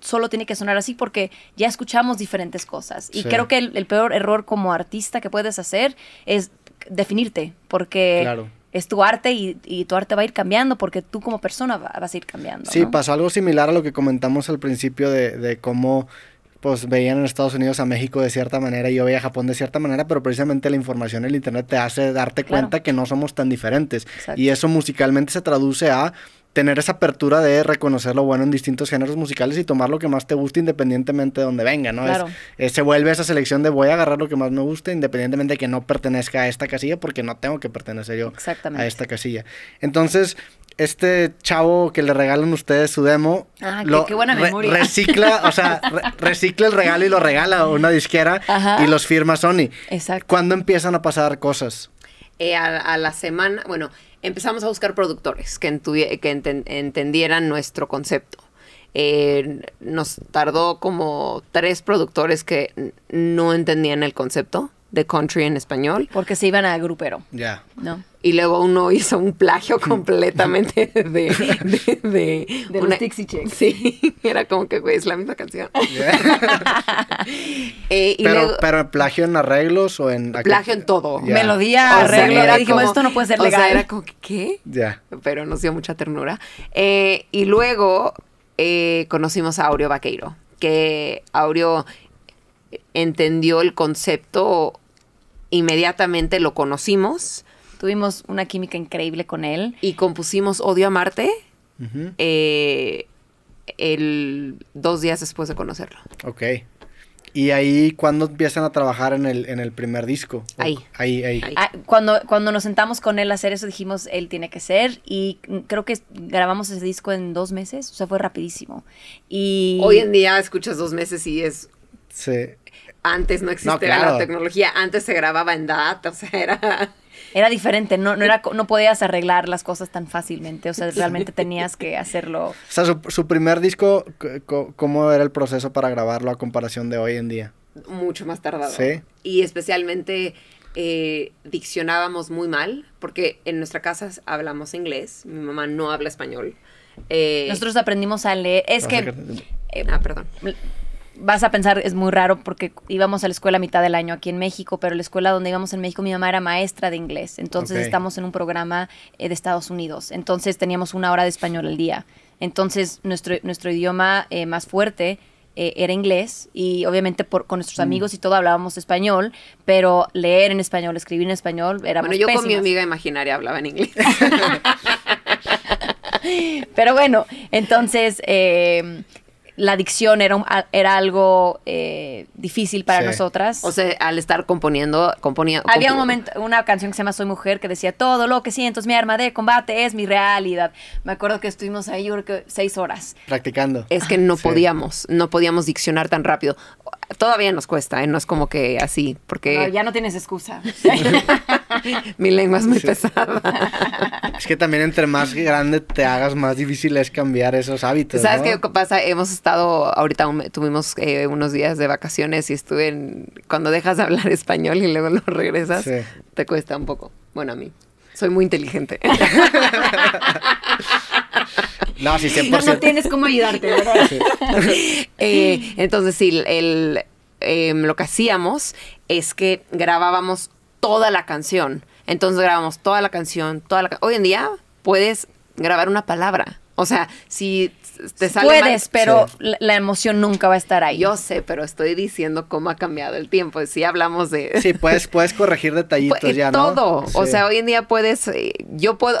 Speaker 2: solo tiene que sonar así porque ya escuchamos diferentes cosas y creo que el, peor error como artista que puedes hacer es definirte porque es tu arte y, tu arte va a ir cambiando porque tú como persona vas a ir cambiando sí pasó
Speaker 1: algo similar a lo que comentamos al principio de cómo pues veían en Estados Unidos a México de cierta manera y yo veía a Japón de cierta manera, pero precisamente la información en el Internet te hace darte cuenta que no somos tan diferentes. Y eso musicalmente se traduce a tener esa apertura de reconocer lo bueno en distintos géneros musicales y tomar lo que más te guste independientemente de donde venga, ¿no? Eh, se vuelve esa selección de voy a agarrar lo que más me guste independientemente de que no pertenezca a esta casilla porque no tengo que pertenecer yo a esta casilla. Entonces, este chavo que le regalan ustedes su demo, ah, lo, recicla, o sea, recicla el regalo y lo regala a una disquera y los firma Sony. Exacto. ¿Cuándo empiezan a pasar cosas?
Speaker 3: Eh, a, la semana, bueno, empezamos a buscar productores que, que entendieran nuestro concepto. Eh, nos tardó como tres productores que no entendían el concepto de country en español. Porque se iban a grupero.
Speaker 1: Ya. ¿No?
Speaker 3: Y luego uno hizo un plagio completamente de. De, de, de Chicks.
Speaker 1: Sí,
Speaker 3: era como que, güey, es la misma canción. Eh, pero,
Speaker 1: pero, plagio en arreglos o en. Plagio en todo. Melodía, arreglo. Dijimos, esto no puede ser legal. O sea,
Speaker 3: era como, ¿qué? Ya. Pero nos dio
Speaker 1: mucha ternura.
Speaker 3: Eh, y luego eh, conocimos a Aureo Vaqueiro, que Aureo entendió el concepto inmediatamente lo conocimos. Tuvimos una química increíble con él. Y compusimos Odio a Marte eh,
Speaker 2: el, dos días
Speaker 1: después de conocerlo. Ok. ¿Y ahí cuándo empiezan a trabajar en el, en el primer disco? Ahí. Ahí, ahí. Ah,
Speaker 2: cuando, cuando nos sentamos con él a hacer eso, dijimos, él tiene que ser. Y creo que grabamos ese disco en dos meses. O sea, fue rapidísimo. Y...
Speaker 3: Hoy en día escuchas dos meses y es...
Speaker 1: Sí antes no existía la
Speaker 2: tecnología, antes se grababa en data, o sea, era... Era diferente, no, no, era, no podías arreglar las cosas tan fácilmente, o sea, realmente tenías que hacerlo. O
Speaker 1: sea, su, primer disco, ¿cómo era el proceso para grabarlo a comparación de hoy en día?
Speaker 2: Mucho más tardado.
Speaker 1: Sí.
Speaker 3: Y especialmente eh, diccionábamos muy mal, porque en nuestra casa hablamos inglés, mi mamá no habla español. Eh, Nosotros
Speaker 2: aprendimos a leer, es que... Eh, ah, perdón vas a pensar, es muy raro porque íbamos a la escuela a mitad del año aquí en México, pero la escuela donde íbamos en México, mi mamá era maestra de inglés. Entonces estamos en un programa eh, de Estados Unidos. Entonces teníamos una hora de español al día. Entonces nuestro, nuestro idioma eh, más fuerte eh, era inglés y obviamente con nuestros mm. amigos y todo hablábamos español, pero leer en español, escribir en español, era Bueno, yo con mi amiga imaginaria hablaba en inglés. pero bueno, entonces la adicción era, era algo eh, difícil para nosotras. O sea, al estar componiendo, Había un momento, una canción que se llama Soy Mujer que decía, todo lo que siento es mi arma de combate, es mi realidad. Me acuerdo que estuvimos ahí, yo creo que seis horas.
Speaker 3: Practicando. Es que no podíamos, no podíamos diccionar tan rápido. Todavía nos cuesta, ¿eh? no es como que
Speaker 1: así, porque...
Speaker 2: ya no tienes excusa.
Speaker 1: Mi lengua es muy pesada. Es que también entre más grande te hagas, más difícil es cambiar esos hábitos. ¿Sabes qué
Speaker 3: pasa? Hemos estado, ahorita tuvimos eh, unos días de vacaciones y estuve en, cuando dejas de hablar español y luego lo regresas, te cuesta un poco. Bueno, a mí. Soy muy inteligente.
Speaker 1: No, sí, 100%. No, tienes
Speaker 3: cómo ayudarte, eh, entonces, sí, em, lo que hacíamos es que grabábamos toda la canción. Entonces grabamos toda la canción, toda la Hoy en día puedes grabar una palabra. O sea, si te sale Puedes, pero la, emoción nunca va a estar ahí. Yo sé, pero estoy diciendo cómo ha cambiado el tiempo. Si hablamos
Speaker 1: de... Sí, puedes, puedes corregir detallitos pues, ya, ¿no? Todo. O sea, hoy
Speaker 3: en día puedes... Eh, yo puedo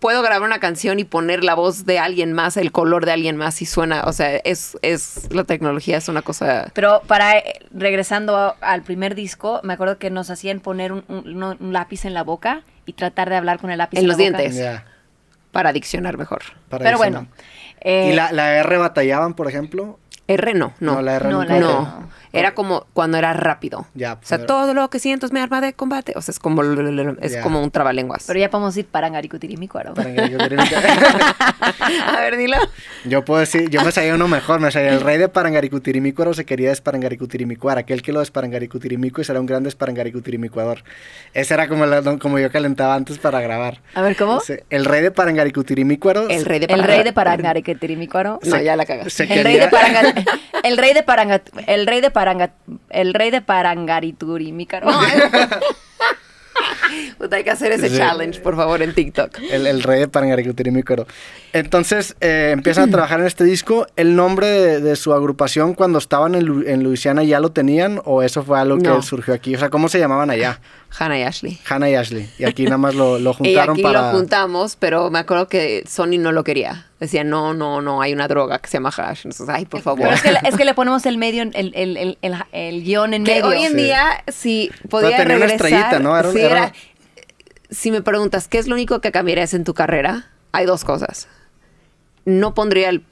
Speaker 3: puedo grabar una canción y poner la voz de alguien más, el color de alguien más y suena, o sea, es, es la tecnología es una cosa.
Speaker 2: Pero para eh, regresando al primer disco, me acuerdo que nos hacían poner un, lápiz en la boca y tratar de hablar con el lápiz
Speaker 1: en, en los dientes.
Speaker 3: Para diccionar mejor. Para Pero diccionar.
Speaker 1: bueno. Eh, ¿Y la, R batallaban, por ejemplo? R no, no. No, la R no. R no. no.
Speaker 3: Era como cuando era rápido. o sea, todo
Speaker 2: lo que siento es mi arma de combate.
Speaker 3: O sea, es como, es como un trabalenguas.
Speaker 2: Pero ya podemos ir Parangaricutirimicuaro. A ver, dilo.
Speaker 1: Yo puedo decir, yo me sabía uno mejor. Me sabía el rey de parangaricutirimícuaro se quería desparangaricutirimicuaro. Aquel que lo es y será un gran desparangaricutirimicuador. Ese era como, como yo calentaba antes para grabar. A ver, ¿cómo? El rey de Parangaricutirimicuaro. El rey de, el No,
Speaker 2: ya la cagas. El, el rey de Parangaricutirimicuaro. El rey de el rey de Parangarituri, mi hay que hacer ese challenge,
Speaker 1: por favor, en TikTok. El, rey de Parangariturimícaro. Entonces, eh, empiezan a trabajar en este disco. ¿El nombre de, su agrupación cuando estaban en, Luisiana ya lo tenían o eso fue algo que surgió aquí? O sea, ¿cómo se llamaban allá? Hannah y Ashley. Hannah y Ashley. Y aquí nada más lo, lo juntaron y aquí lo
Speaker 3: juntamos, pero me acuerdo que Sony no lo quería. Decía, no, no, no, hay una droga que se llama hash. Entonces, ay, por favor. es,
Speaker 2: que le, ponemos el medio, el, el, el, el, guión en que medio. hoy en día, si podía pero si, me preguntas, ¿qué es lo
Speaker 3: único que cambiarías en tu carrera? Hay dos cosas. No pondría el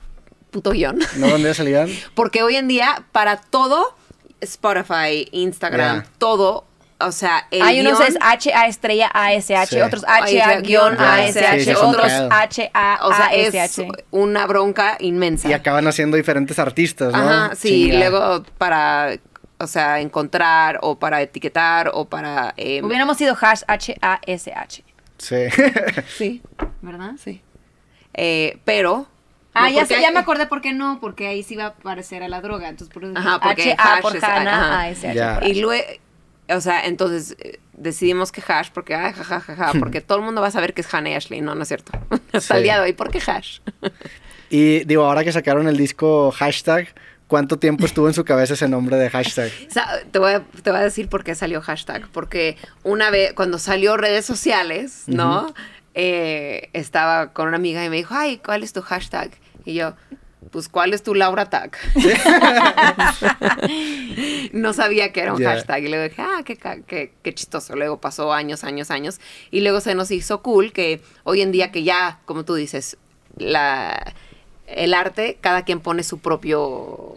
Speaker 3: puto guión.
Speaker 1: ¿No pondría el
Speaker 3: Porque hoy en día, para todo... Spotify, Instagram, todo o sea, Hay unos es
Speaker 2: H-A estrella A-S-H,
Speaker 1: otros
Speaker 3: H-A guión A-S-H,
Speaker 1: otros
Speaker 2: H-A O sea, es
Speaker 1: una bronca inmensa. Y acaban haciendo diferentes artistas, ¿no? Ajá, sí, luego
Speaker 3: para, o sea, encontrar o para etiquetar o para... Eh, Hubiéramos sido hash H-A-S-H.
Speaker 1: Sí.
Speaker 2: sí, ¿verdad?
Speaker 3: Sí. Eh, pero... Ah, ya, sé, ya me
Speaker 2: acordé por qué no, porque ahí sí iba a aparecer a la droga. Entonces, por eso Ajá, porque H-A por Hanna
Speaker 3: A-S-H. Y luego o sea, entonces eh, decidimos que Hash, porque, ay, ah, porque todo el mundo va a saber que es Hannah Ashley, no, no es cierto. Hasta hoy, ¿por qué Hash?
Speaker 1: y digo, ahora que sacaron el disco hashtag, ¿cuánto tiempo estuvo en su cabeza ese nombre de hashtag?
Speaker 3: te, voy a, decir por qué salió hashtag, porque una vez, cuando salió redes sociales, ¿no? Eh, estaba con una amiga y me dijo, ay, ¿cuál es tu hashtag? Y yo, pues, ¿cuál es tu Laura Tag? no sabía que era un hashtag. Y luego dije, ah, qué, chistoso. Luego pasó años, años, años. Y luego se nos hizo cool que hoy en día que ya, como tú dices, la, el arte, cada quien pone su propio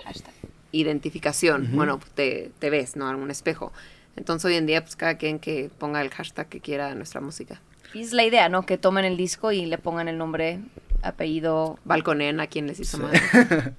Speaker 3: identificación. Bueno, te, ves, ¿no? En un espejo. Entonces hoy en día, pues cada quien que ponga el hashtag que quiera nuestra música.
Speaker 2: Y es la idea, ¿no? Que tomen el disco y le pongan el nombre apellido ...Balconen... a quien les hizo mal.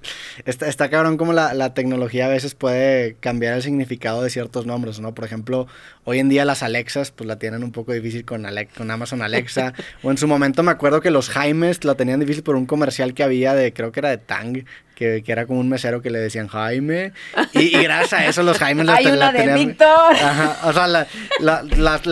Speaker 1: está, está, cabrón como la, la, tecnología a veces puede cambiar el significado de ciertos nombres, ¿no? Por ejemplo, hoy en día las Alexas pues la tienen un poco difícil con, con Amazon Alexa. o en su momento me acuerdo que los Jaimes la tenían difícil por un comercial que había de, creo que era de Tang, que, que, era como un mesero que le decían Jaime. Y, gracias a eso los Jaimes la, Ajá, o sea, las,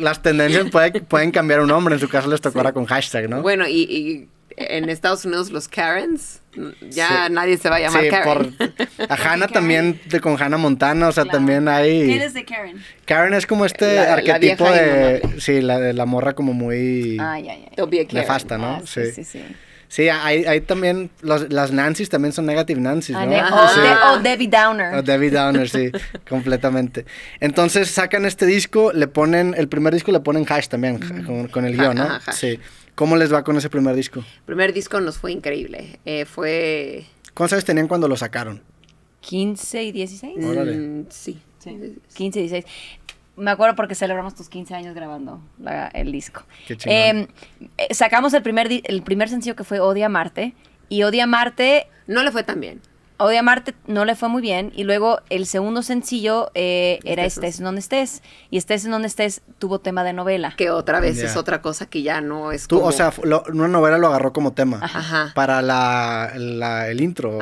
Speaker 1: las, tendencias pueden cambiar un nombre. En su caso les tocó con hashtag, ¿no? Bueno,
Speaker 3: y, y en Estados Unidos los Karens. Ya nadie se va a llamar sí, Karen.
Speaker 1: Por, a Hannah también, de, con Hannah Montana, o sea, también hay... ¿Quién es de Karen? Karen es como este arquetipo de... Sí, la morra como muy... Nefasta, ah, ¿no? sí, sí, sí. sí. hay, también, las Nancy's también son negative Nancy's, ah, ¿no? O,
Speaker 2: oh, Debbie Downer. O
Speaker 1: Debbie Downer, sí, completamente. Entonces sacan este disco, le ponen, el primer disco le ponen hash también, mm. con, el guión, ¿no? Sí. ¿Cómo les va con ese primer disco? El
Speaker 3: primer disco nos fue increíble. Eh, fue...
Speaker 1: ¿Cuántos años tenían cuando lo sacaron?
Speaker 2: 15 y 16. Mm, sí. 15 y 16 me acuerdo porque celebramos tus 15 años grabando el disco. Qué em, eh, sacamos el primer, el primer sencillo que fue Odia Marte. Y Odia Marte. No le fue tan bien. Odia Marte no le fue muy bien y luego el segundo sencillo eh, era Estés es? en donde estés y Estés en donde estés tuvo tema de novela. Que otra vez es otra cosa que ya no es O sea,
Speaker 1: una novela lo agarró como tema para la, el intro.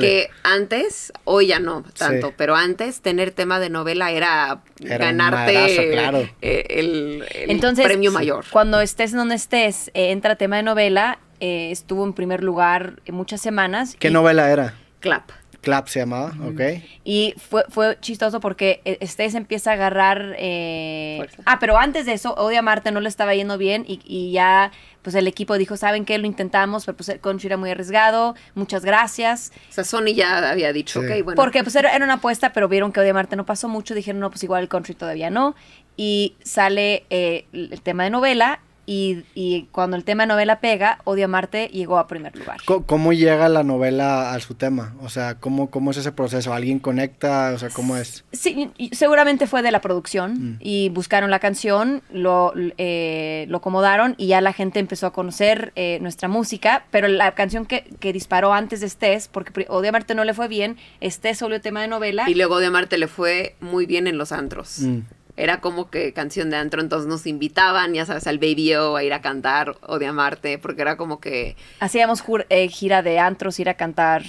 Speaker 1: Que
Speaker 3: antes, hoy ya no tanto, pero antes tener tema de novela
Speaker 2: era,
Speaker 1: ganarte eh, el, Entonces, premio mayor.
Speaker 2: Cuando Estés en donde estés eh, entra tema de novela. estuvo en primer lugar muchas semanas. ¿Qué
Speaker 1: novela era? Clap. Clap se llamaba, ok.
Speaker 2: Y fue, fue chistoso porque e-, Stace empieza a agarrar... Eh, ah, pero antes de eso, Odia Marte no le estaba yendo bien y, y, ya pues el equipo dijo, ¿saben qué? Lo intentamos, pero pues el country era muy arriesgado, muchas gracias. O sea, Sony ya había dicho, ok, bueno. Porque pues era, una apuesta, pero vieron que Odia Marte no pasó mucho, dijeron, no, pues igual el Country todavía no. Y sale eh, el tema de novela y, cuando el tema novela pega, Odia Marte llegó a primer lugar.
Speaker 1: ¿Cómo, llega la novela a su tema? O sea, ¿cómo, cómo es ese proceso? ¿Alguien conecta? O sea, ¿cómo es?
Speaker 2: Sí, seguramente fue de la producción mm. y buscaron la canción, lo, eh, lo acomodaron y ya la gente empezó a conocer eh, nuestra música, pero la canción que, disparó antes de Estés, porque Odia Marte no le fue bien, Estés solo el tema de novela. Y luego
Speaker 3: Odia Marte le fue muy bien en los antros. Mm. Era como que canción de antro, entonces nos invitaban, ya sabes, al Baby O a ir a cantar o de amarte, porque era como que...
Speaker 2: Hacíamos eh, gira de antros, ir a
Speaker 3: cantar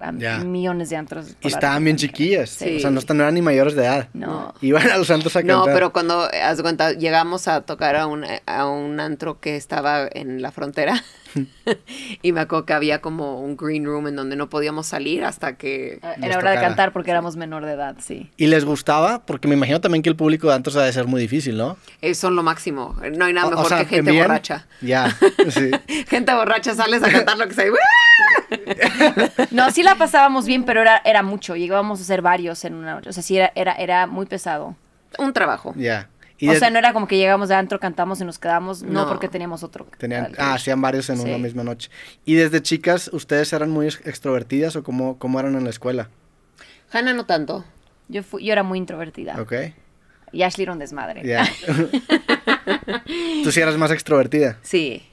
Speaker 3: a millones de antros. Y estaban
Speaker 1: bien chiquillas, o sea, no, eran ni mayores de edad. No. Iban a los antros a cantar. No, pero
Speaker 3: cuando, haz cuenta, llegamos a tocar a un, a un antro que estaba en la frontera y me acuerdo que había como un green room en donde no podíamos salir hasta que... Eh, era hora de cantar porque éramos menor de edad, sí.
Speaker 1: ¿Y les gustaba? Porque me imagino también que el público de antes ha de ser muy difícil, ¿no?
Speaker 3: Eh, son lo máximo. No hay nada mejor que gente borracha.
Speaker 1: Ya, sí.
Speaker 3: gente borracha, sales a cantar lo que sea
Speaker 2: no, sí la pasábamos bien, pero era, era mucho. Llegábamos a ser varios en una noche. O sea, sí era, era, era muy pesado. Un trabajo.
Speaker 1: Ya o sea, no era
Speaker 2: como que llegamos de antro, cantamos y nos quedamos, no, porque teníamos otro.
Speaker 1: ah, hacían varios en una misma noche. ¿Y desde chicas ustedes eran muy extrovertidas o cómo, cómo eran en la escuela?
Speaker 2: Hanna no tanto. Yo, fui, yo era muy introvertida. Ok. Y Ashley era un desmadre.
Speaker 1: ¿Tú sí eras más extrovertida?
Speaker 3: Sí.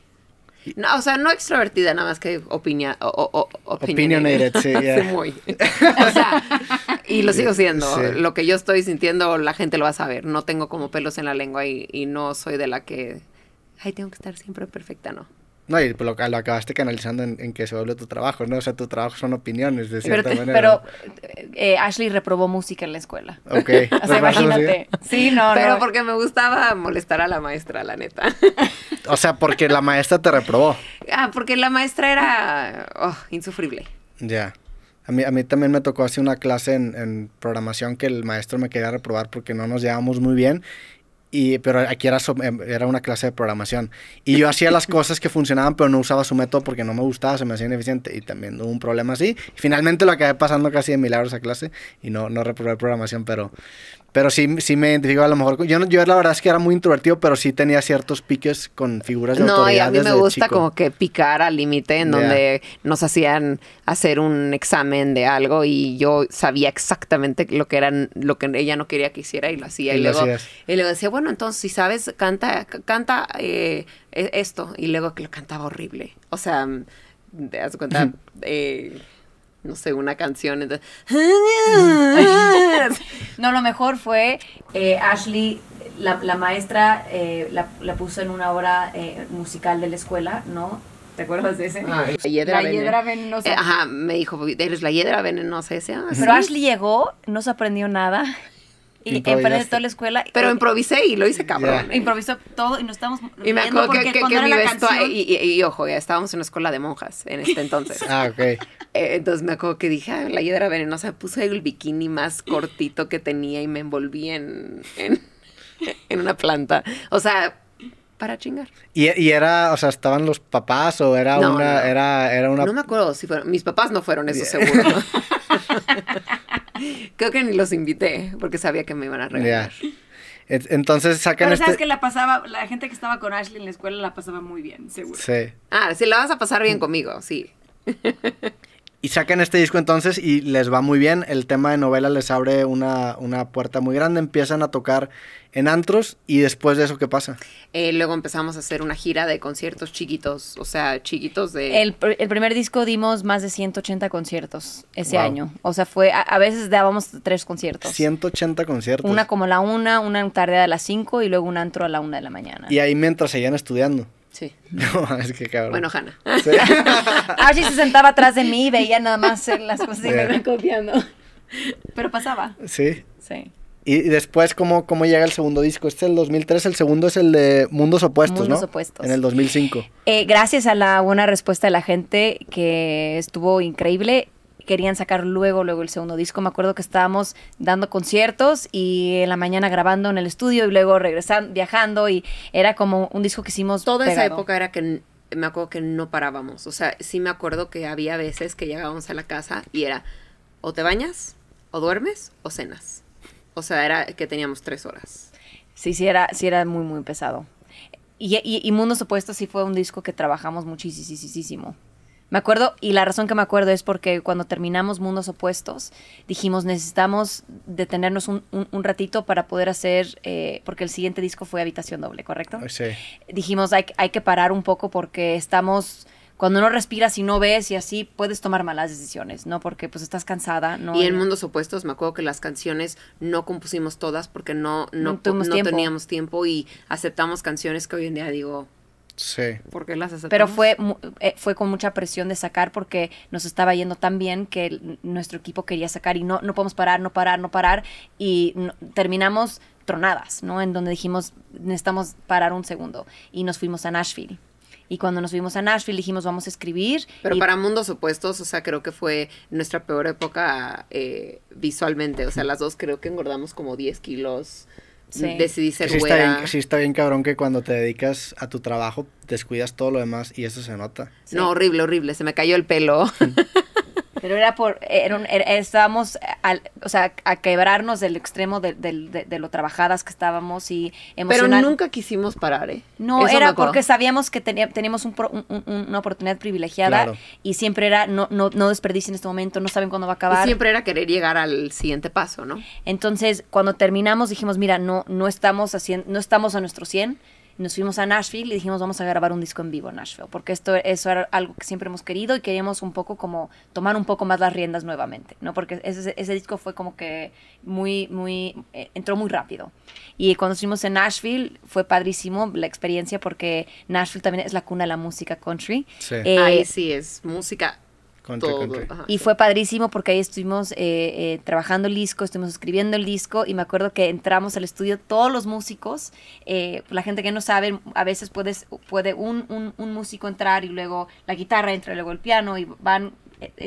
Speaker 3: No, o sea, no extrovertida, nada más que opinia, o, sí, muy. O sea, y lo sigo siendo. Lo que yo estoy sintiendo, la gente lo va a saber. No tengo como pelos en la lengua y, y no soy de la que, ay, tengo que estar siempre perfecta, no.
Speaker 1: No, y lo, acabaste canalizando en, que se vuelve tu trabajo, ¿no? O sea, tu trabajo son opiniones, de cierta pero, manera. Pero
Speaker 3: eh, Ashley reprobó música en la escuela. Ok. o sea, imagínate. Sí, no, Pero porque me gustaba molestar a la maestra, la neta.
Speaker 1: o sea, porque la maestra te reprobó.
Speaker 3: Ah, porque la maestra era oh, insufrible.
Speaker 1: Ya. A mí, a mí también me tocó hacer una clase en, en programación que el maestro me quería reprobar porque no nos llevábamos muy bien pero aquí era, em, era una clase de programación. Y yo hacía las cosas que funcionaban, pero no usaba su método porque no me gustaba, se me hacía ineficiente. Y también hubo un problema así. Finalmente lo acabé pasando casi de milagro esa clase y no, no reprobé programación, pero, pero sí, sí me identifico a lo mejor. Yo, yo la verdad es que era muy introvertido, pero sí tenía ciertos piques con figuras de no, y a mí me gusta como
Speaker 3: que picar al límite en donde nos hacían hacer un examen de algo y yo sabía exactamente lo que eran, lo que ella no quería que hiciera y lo hacía. Y, luego, y luego, decía, bueno, entonces si sabes, canta, canta eh, e-, esto. Y luego que lo cantaba horrible. O sea, mm, te das cuenta. eh, no sé, una canción. Entonces...
Speaker 2: Mm. no, lo mejor fue eh, Ashley, la, maestra, eh, la, puso en una obra eh, musical de la escuela, ¿no? ¿Te acuerdas de ese? Ah, la hiedra, venenosa. ajá,
Speaker 3: me dijo, eres la hiedra venenosa ese. Ah, Pero Ashley
Speaker 2: llegó, no se aprendió nada.
Speaker 3: Y enfrente toda la
Speaker 2: escuela. Pero
Speaker 3: improvisé y lo hice cabrón.
Speaker 2: Improvisó todo y no estábamos. Y me acuerdo que,
Speaker 3: que, que mi Y, ojo, ya estábamos en una escuela de monjas en este entonces. ah, ok. Eh, entonces me acuerdo que dije, la hiedra venenosa puse el bikini más cortito que tenía y me envolví en, en, una planta. O sea, para chingar.
Speaker 1: ¿Y, era, o sea, estaban los papás o era una, no. Era, era una... No me acuerdo si fueron, mis papás no fueron, eso seguro.
Speaker 3: Creo que ni los invité porque sabía que me iban a
Speaker 1: regañar. Entonces Pero sabes este que
Speaker 2: la pasaba, la gente que estaba con Ashley en la escuela
Speaker 3: la pasaba muy bien, seguro. Sí. Ah, sí, la vas a pasar bien mm. conmigo, sí.
Speaker 1: Y sacan este disco entonces y les va muy bien. El tema de novela les abre una, puerta muy grande. Empiezan a tocar en antros y después de eso, ¿qué pasa?
Speaker 3: Eh, luego empezamos a hacer una
Speaker 2: gira de conciertos chiquitos, o sea, chiquitos de... El, primer disco dimos más de 180 conciertos ese año. O sea, fue... A, veces dábamos tres conciertos.
Speaker 1: 180 conciertos. Una
Speaker 2: como la una, una tarde a las cinco y luego un antro a la una de la mañana.
Speaker 1: Y ahí mientras seguían estudiando. Sí. No, es que cabrón. Bueno, Hanna. Sí. se sentaba atrás de mí y veía
Speaker 2: nada más las cosas y me copiando. Pero pasaba. Sí. Sí.
Speaker 1: Y después, ¿cómo, ¿cómo llega el segundo disco? Este es el 2003, el segundo es el de Mundos Opuestos, Mundos Opuestos. En el 2005.
Speaker 2: Eh, gracias a la buena respuesta de la gente, que estuvo increíble querían sacar luego, luego el segundo disco. Me acuerdo que estábamos dando conciertos y en la mañana grabando en el estudio y luego regresando, viajando y era como un disco que hicimos. Toda esa época
Speaker 3: era que me acuerdo que no parábamos. O sea, sí me acuerdo que había veces que llegábamos a la casa y era o te bañas, o duermes, o cenas. O sea, era
Speaker 2: que teníamos tres horas. Sí, sí era, era muy, muy pesado. Y, Mundo Supuesto sí fue un disco que trabajamos muchísimo. Me acuerdo, y la razón que me acuerdo es porque cuando terminamos Mundos Opuestos, dijimos, necesitamos detenernos un, ratito para poder hacer, eh, porque el siguiente disco fue Habitación Doble, ¿correcto? Ah, sí. Dijimos, hay, hay que parar un poco porque estamos cuando no respiras y no ves y así, puedes tomar malas decisiones, ¿no? Porque pues estás cansada, ¿no? Y en
Speaker 3: Mundos Opuestos, me acuerdo que las canciones no compusimos todas porque no, no, teníamos tiempo y aceptamos canciones que hoy en día digo,
Speaker 1: Sí.
Speaker 2: Porque las Pero fue, eh, fue con mucha presión de sacar porque nos estaba yendo tan bien que nuestro equipo quería sacar y no, no podemos parar, no parar, no parar. Y terminamos tronadas, ¿no? En donde dijimos, necesitamos parar un segundo. Y nos fuimos a Nashville. Y cuando nos fuimos a Nashville dijimos, vamos a escribir. Pero para
Speaker 3: mundos opuestos, o sea, creo que fue nuestra peor época eh, visualmente. O sea, las dos creo que engordamos como 10 kilos sí. decidí ser sí güera. Está bien,
Speaker 1: está bien cabrón que cuando te dedicas a tu trabajo descuidas todo lo demás y eso se nota.
Speaker 3: No, horrible, horrible. Se me cayó el pelo. Mm.
Speaker 2: Pero era por, era estábamos, al, o sea, a quebrarnos del extremo de, de, lo trabajadas que estábamos y emocional. Pero nunca quisimos parar, ¿eh? No, era porque sabíamos que teníamos un una oportunidad privilegiada y siempre era, no, no, no desperdicien este momento, no saben cuándo va a acabar. Y siempre era querer llegar al siguiente paso, ¿no? Entonces, cuando terminamos dijimos, mira, no, no estamos haciendo, no estamos a nuestro 100%, nos fuimos a Nashville y dijimos vamos a grabar un disco en vivo en Nashville, porque esto eso era algo que siempre hemos querido y queríamos un poco como tomar un poco más las riendas nuevamente, ¿no? Porque ese, disco fue como que muy, muy, eh, entró muy rápido. Y cuando estuvimos en Nashville fue padrísimo la experiencia porque Nashville también es la cuna de la música country. Sí. Eh, Ahí sí es música y fue padrísimo porque ahí estuvimos eh, eh, trabajando el disco, estuvimos escribiendo el disco y me acuerdo que entramos al estudio todos los músicos. Eh, la gente que no sabe, a veces puedes, puede un, un, músico entrar y luego la guitarra entra y luego el piano y van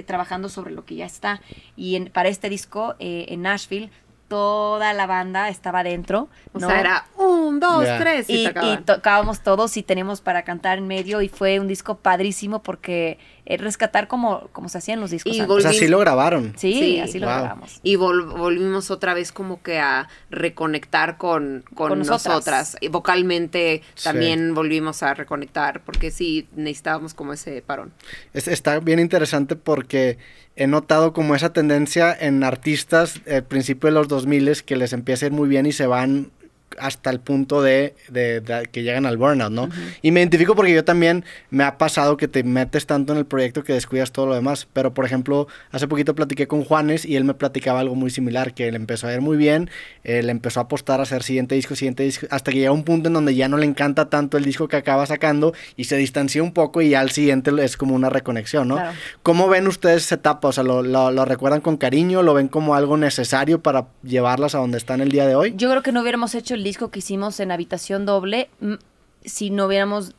Speaker 2: trabajando sobre lo que ya está. Y para este disco en Nashville toda la banda estaba dentro. ¿no? O sea, era un, dos, tres. Y, y tocábamos todos y tenemos para cantar en medio y fue un disco padrísimo porque eh, rescatar como, como se hacían los discos. Y así lo
Speaker 1: grabaron. Sí, así lo grabamos.
Speaker 2: Y volvimos otra vez como que a
Speaker 3: reconectar con, nosotras. vocalmente también volvimos a reconectar porque sí necesitábamos como ese parón.
Speaker 1: está bien interesante porque he notado como esa tendencia en artistas al eh, principio de los 2000 que les empieza a ir muy bien y se van hasta el punto de, que llegan al burnout, ¿no? Y me identifico porque yo también me ha pasado que te metes tanto en el proyecto que descuidas todo lo demás. Pero, por ejemplo, hace poquito platiqué con Juanes y él me platicaba algo muy similar, que él empezó a ir muy bien, él eh, empezó a apostar a hacer siguiente disco, siguiente disco, hasta que llega un punto en donde ya no le encanta tanto el disco que acaba sacando y se distanció un poco y ya al siguiente es como una reconexión, ¿no? Claro. ¿Cómo ven ustedes esa etapa? O sea, ¿lo, lo recuerdan con cariño? ¿Lo ven como algo necesario para llevarlas a donde están el día de hoy?
Speaker 2: Yo creo que no hubiéramos hecho el disco que hicimos en Habitación Doble, mm, si no hubiéramos,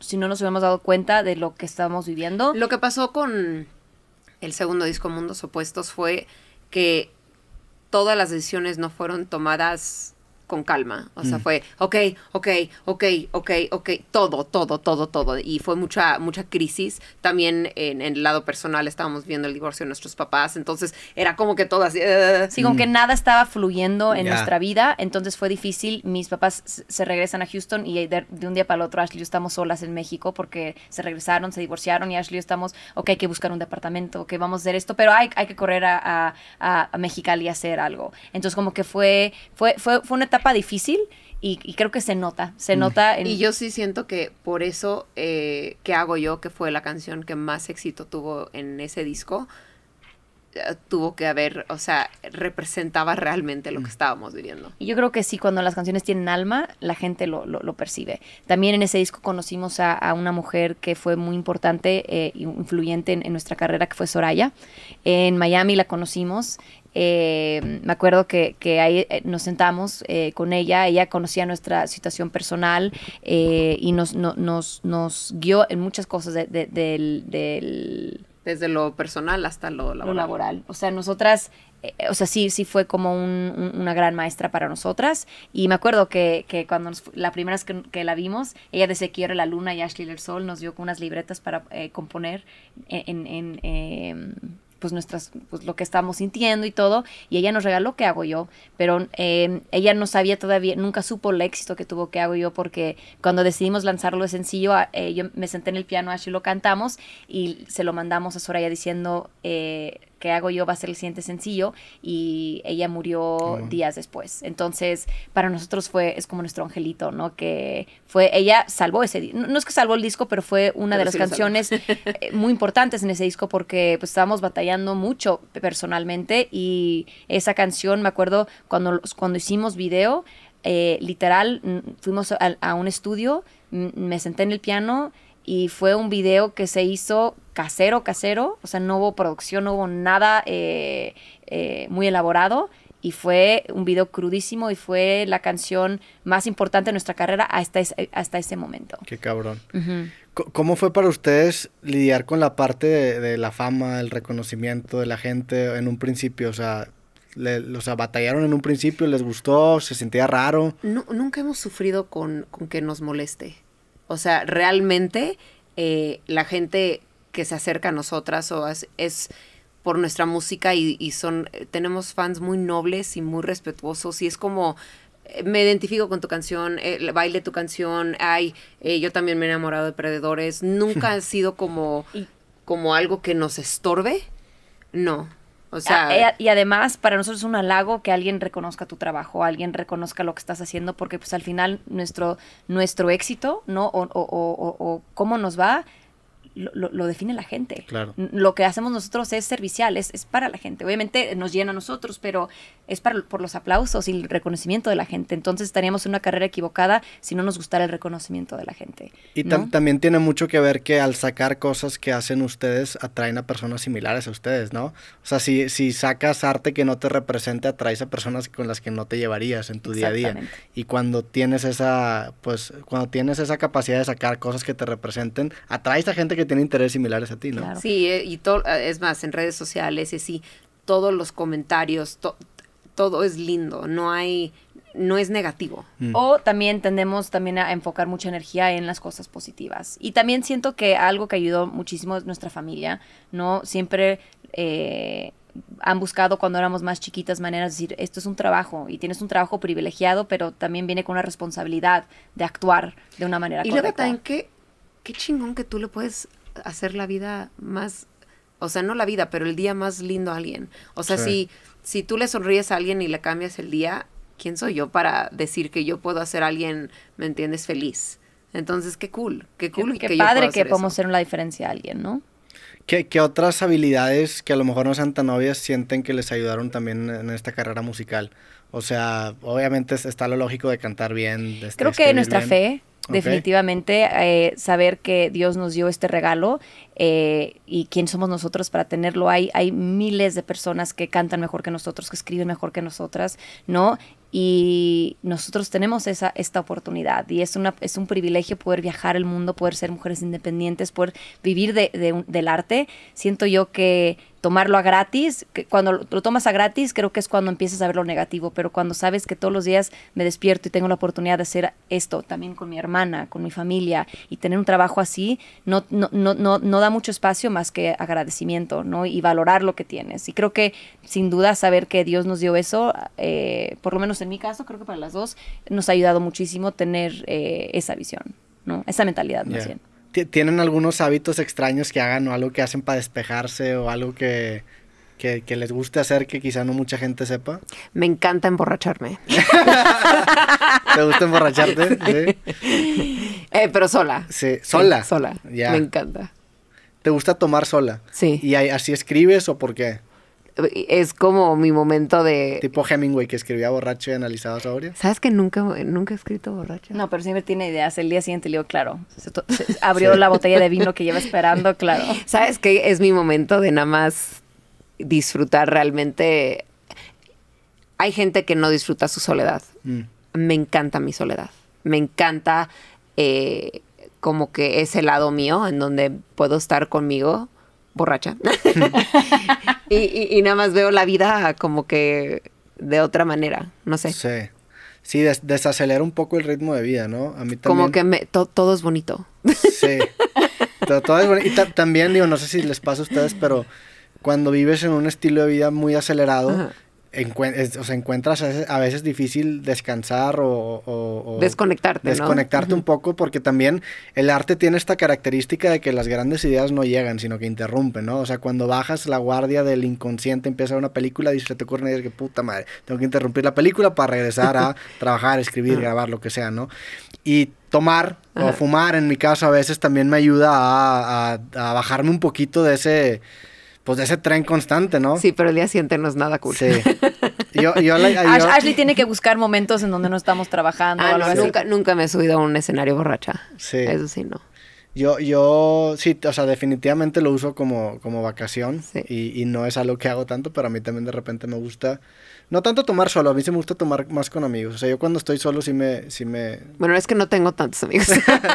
Speaker 2: si no nos hubiéramos dado cuenta de lo que estábamos viviendo. Lo que pasó con el
Speaker 3: segundo disco Mundos Opuestos fue que todas las decisiones no fueron tomadas con calma. O sea, mm. fue, ok, ok, ok, ok, ok, todo, todo, todo, todo. Y fue mucha, mucha crisis. También en, el lado personal estábamos viendo el
Speaker 2: divorcio de nuestros papás. Entonces era como que todas... Uh, eh. sí, como que mm. nada estaba fluyendo en nuestra vida. Entonces fue difícil. Mis papás se regresan a Houston y de, un día para el otro Ashley y yo estamos solas en México porque se regresaron, se divorciaron y Ashley y yo estamos, ok, hay que buscar un departamento, que vamos a hacer esto, pero hay, hay que correr a, a, a Mexicali a hacer algo. Entonces como que fue, fue, fue, fue una etapa etapa difícil y, creo que se nota, se mm. nota. Y yo sí siento que por
Speaker 3: eso, eh, que hago yo? Que fue la canción que más éxito tuvo en ese disco eh, tuvo que haber, o sea, representaba realmente lo que mm. estábamos viviendo.
Speaker 2: Y yo creo que sí, cuando las canciones tienen alma, la gente lo, lo, percibe. También en ese disco conocimos a, a una mujer que fue muy importante, e influyente en, nuestra carrera, que fue Soraya. En Miami la conocimos. Eh, me acuerdo que, que, ahí nos sentamos con ella, ella conocía nuestra situación personal y nos, nos, nos guió en muchas cosas del desde lo personal hasta lo laboral. O sea, nosotras, eh, eh, o sea, sí, sí fue como una gran maestra para nosotras. Y me acuerdo que, cuando la primera vez que, la vimos, ella de Se la luna y Ashley el sol nos dio unas libretas para eh, componer en em, pues nuestras, pues lo que estamos sintiendo y todo, y ella nos regaló ¿Qué hago yo? Pero em, ella no sabía todavía, nunca supo el éxito que tuvo que hago yo? Porque cuando decidimos lanzarlo de sencillo, ah, eh, yo me senté en el piano, así lo cantamos y se lo mandamos a Soraya diciendo... Eh, que hago yo? Va a ser el siguiente sencillo y ella murió días después. Entonces, para nosotros fue, es como nuestro angelito, ¿no? Que fue, ella salvó ese, no, es que salvó el disco, pero fue una de las canciones eh, muy importantes en ese disco porque pues estábamos batallando mucho personalmente y esa canción, me acuerdo, cuando, cuando hicimos video, eh, literal, fuimos a un estudio, me senté en el piano, y fue un video que se hizo casero, casero, o sea, no hubo producción, no hubo nada eh, eh, muy elaborado y fue un video crudísimo y fue la canción más importante de nuestra carrera hasta, hasta ese momento.
Speaker 1: Qué cabrón. ¿Cómo fue para ustedes lidiar con la parte de, la fama, el reconocimiento de la gente en un principio? O sea, ¿los o batallaron en un principio, les gustó, se sentía raro.
Speaker 3: nunca hemos sufrido con que nos moleste. O sea, realmente eh, la gente que se acerca a nosotras o es, por nuestra música y, son tenemos fans muy nobles y muy respetuosos y es como eh, me identifico con tu canción, eh, baile tu canción, ay, yo también me he enamorado de perdedores, nunca ha sido como, como algo que nos estorbe, no, o sea, ah, eh,
Speaker 2: y además para nosotros es un halago que alguien reconozca tu trabajo, alguien reconozca lo que estás haciendo, porque pues al final nuestro, nuestro éxito, ¿no? O, o, o, o cómo nos va, lo, define la gente. Claro. Lo que hacemos nosotros es servicial, es, para la gente. Obviamente eh, nos llena a nosotros, pero es para, por los aplausos y el reconocimiento de la gente. Entonces estaríamos en una carrera equivocada si no nos gustara el reconocimiento de la gente.
Speaker 1: Y también tiene mucho que ver que al sacar cosas que hacen ustedes, atraen a personas similares a ustedes, ¿no? O sea, si, si sacas arte que no te represente, atraes a personas con las que no te llevarías en tu día a día. Y cuando tienes esa, pues, cuando tienes esa capacidad de sacar cosas que te representen, atraes a gente que tiene intereses similares a ti, ¿no? Sí,
Speaker 3: eh, y todo, eh, es más, en redes sociales y todos los comentarios, todo es lindo, no hay,
Speaker 2: no es negativo. Mm. O también tendemos también a enfocar mucha energía en las cosas positivas. Y también siento que algo que ayudó muchísimo es nuestra familia, ¿no? Siempre eh, han buscado cuando éramos más chiquitas maneras de decir, esto es un trabajo y tienes un trabajo privilegiado, pero también viene con una responsabilidad de actuar de una manera y correcta. Y luego también que qué
Speaker 3: chingón que tú le puedes hacer la vida
Speaker 2: más, o sea, no la vida, pero el
Speaker 3: día más lindo a alguien. O sea, si, si tú le sonríes a alguien y le cambias el día, ¿quién soy yo para decir que yo puedo hacer a alguien, me entiendes, feliz? Entonces, qué cool, qué
Speaker 2: cool. Qué, padre que podemos hacer una diferencia a alguien, ¿no?
Speaker 1: ¿Qué, otras habilidades que a lo mejor no sean tan obvias sienten que les ayudaron también en esta carrera musical? O sea, obviamente está lo lógico de cantar bien. Creo que nuestra fe,
Speaker 2: Definitivamente, eh, saber que Dios nos dio este regalo eh, y quién somos nosotros para tenerlo. Hay, hay miles de personas que cantan mejor que nosotros, que escriben mejor que nosotras, ¿no? y nosotros tenemos esa, esta oportunidad y es, una, es un privilegio poder viajar el mundo, poder ser mujeres independientes, poder vivir del arte. Siento yo que tomarlo a gratis, que cuando lo, tomas a gratis creo que es cuando empiezas a ver lo negativo, pero cuando sabes que todos los días me despierto y tengo la oportunidad de hacer esto también con mi hermana, con mi familia y tener un trabajo así, no, no, da mucho espacio más que agradecimiento, ¿no? Y valorar lo que tienes. Y creo que sin duda saber que Dios nos dio eso, eh, por lo menos en mi caso, creo que para las dos, nos ha ayudado muchísimo tener eh, esa visión, ¿no? Esa mentalidad más
Speaker 1: tienen algunos hábitos extraños que hagan o algo que hacen para despejarse o algo que, que, les guste hacer que quizá no mucha gente sepa?
Speaker 3: Me encanta emborracharme.
Speaker 1: ¿Te gusta emborracharte? Eh, pero sola. Sí, sola. sola. Me encanta. ¿Te gusta tomar sola? Sí. ¿Y así escribes o por qué? es como mi momento de... Tipo Hemingway que escribía borracho y analizaba sobrio. ¿Sabes que nunca, nunca he escrito borracho?
Speaker 2: No, pero siempre tiene ideas. El día siguiente le digo, claro, abrió la botella de vino que lleva esperando, claro.
Speaker 3: ¿Sabes que es mi momento de nada más disfrutar realmente? Hay gente que no disfruta su soledad. Mm. Me encanta mi soledad. Me encanta eh, como que ese lado mío en donde puedo estar conmigo borracha. y, y, nada más veo la vida como que de otra manera,
Speaker 1: no sé. Sí. Sí, desacelera un poco el ritmo de vida, ¿no? A mí también. Como que me, todo es bonito. Sí. todo, es bonito. Y también, digo, no sé si les pasa a ustedes, pero cuando vives en un estilo de vida muy acelerado, o sea, encuentras a veces, difícil descansar o, desconectarte. un poco porque también el arte tiene esta característica de que las grandes ideas no llegan, sino que interrumpen, ¿no? O sea, cuando bajas la guardia del inconsciente, empieza una película y se te ocurre y dices que puta madre, tengo que interrumpir la película para regresar a trabajar, escribir, ah. grabar, lo que sea, ¿no? Y tomar o fumar en mi caso a veces también me ayuda a bajarme un poquito de ese pues de ese tren constante, ¿no? Sí, pero el día siguiente no es nada cool. Sí. Ashley
Speaker 2: tiene que buscar momentos en donde no estamos trabajando. Ah, nunca, nunca me he subido
Speaker 1: a un
Speaker 3: escenario borracha. Sí. Eso sí, no.
Speaker 1: Yo, yo sí, o sea, definitivamente lo uso como, como vacación y, y, no es algo que hago tanto, pero a mí también de repente me gusta, no tanto tomar solo, a mí sí me gusta tomar más con amigos. O sea, yo cuando estoy solo sí me... Sí me...
Speaker 3: Bueno, es que no tengo tantos amigos.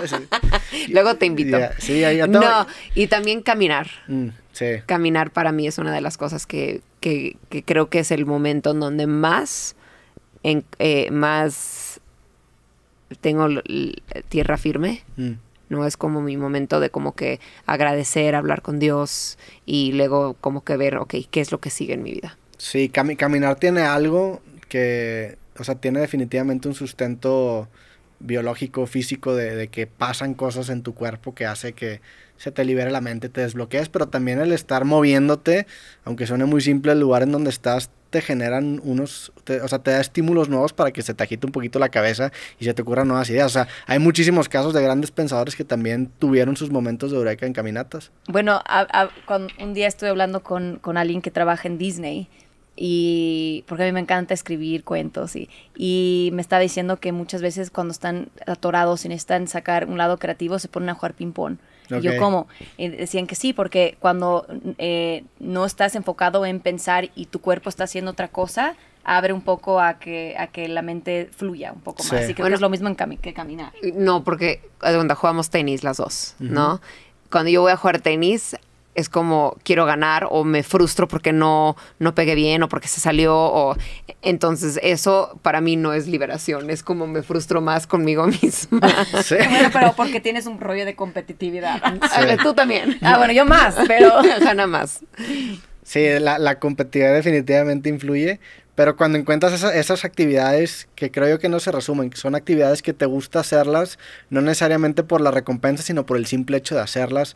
Speaker 1: Luego
Speaker 3: te invito. sí, ahí todo... No, y también caminar. Mm, sí. Caminar para mí es una de las cosas que, que, que creo que es el momento en donde más, en, eh, más tengo tierra firme. Mm. ¿no? Es como mi momento de como que agradecer, hablar con Dios y luego como que ver, ok,
Speaker 1: ¿qué es lo que sigue en mi vida? Sí, caminar tiene algo que, o sea, tiene definitivamente un sustento biológico, físico, de, de, que pasan cosas en tu cuerpo que hace que se te libere la mente, te desbloquees, pero también el estar moviéndote, aunque suene muy simple, el lugar en donde estás te generan unos, o sea, te da estímulos nuevos para que se te agite un poquito la cabeza y se te ocurran nuevas ideas. O sea, hay muchísimos casos de grandes pensadores que también tuvieron sus momentos de eureka en caminatas.
Speaker 2: Bueno, un día estuve hablando con, alguien que trabaja en Disney y porque a mí me encanta escribir cuentos y, me está diciendo que muchas veces cuando están atorados y necesitan sacar un lado creativo se ponen a jugar ping pong yo como, decían que sí, porque cuando eh, no estás enfocado en pensar y tu cuerpo está haciendo otra cosa, abre un poco a que, a que la mente fluya un poco más. Así que bueno, es lo mismo en que caminar.
Speaker 3: No, porque cuando jugamos tenis las dos, ¿no? Cuando yo voy a jugar tenis, es como quiero ganar o me frustro porque no, no pegué bien o porque se salió o entonces eso para mí no es liberación, es como me frustro más conmigo misma. Sí. Bueno,
Speaker 2: pero porque tienes un rollo de competitividad. Tú también. Ah, bueno, yo más, pero
Speaker 3: gana más.
Speaker 1: Sí, la, competitividad definitivamente influye, pero cuando encuentras esas actividades que creo yo que no se resumen, que son actividades que te gusta hacerlas, no necesariamente por la recompensa, sino por el simple hecho de hacerlas,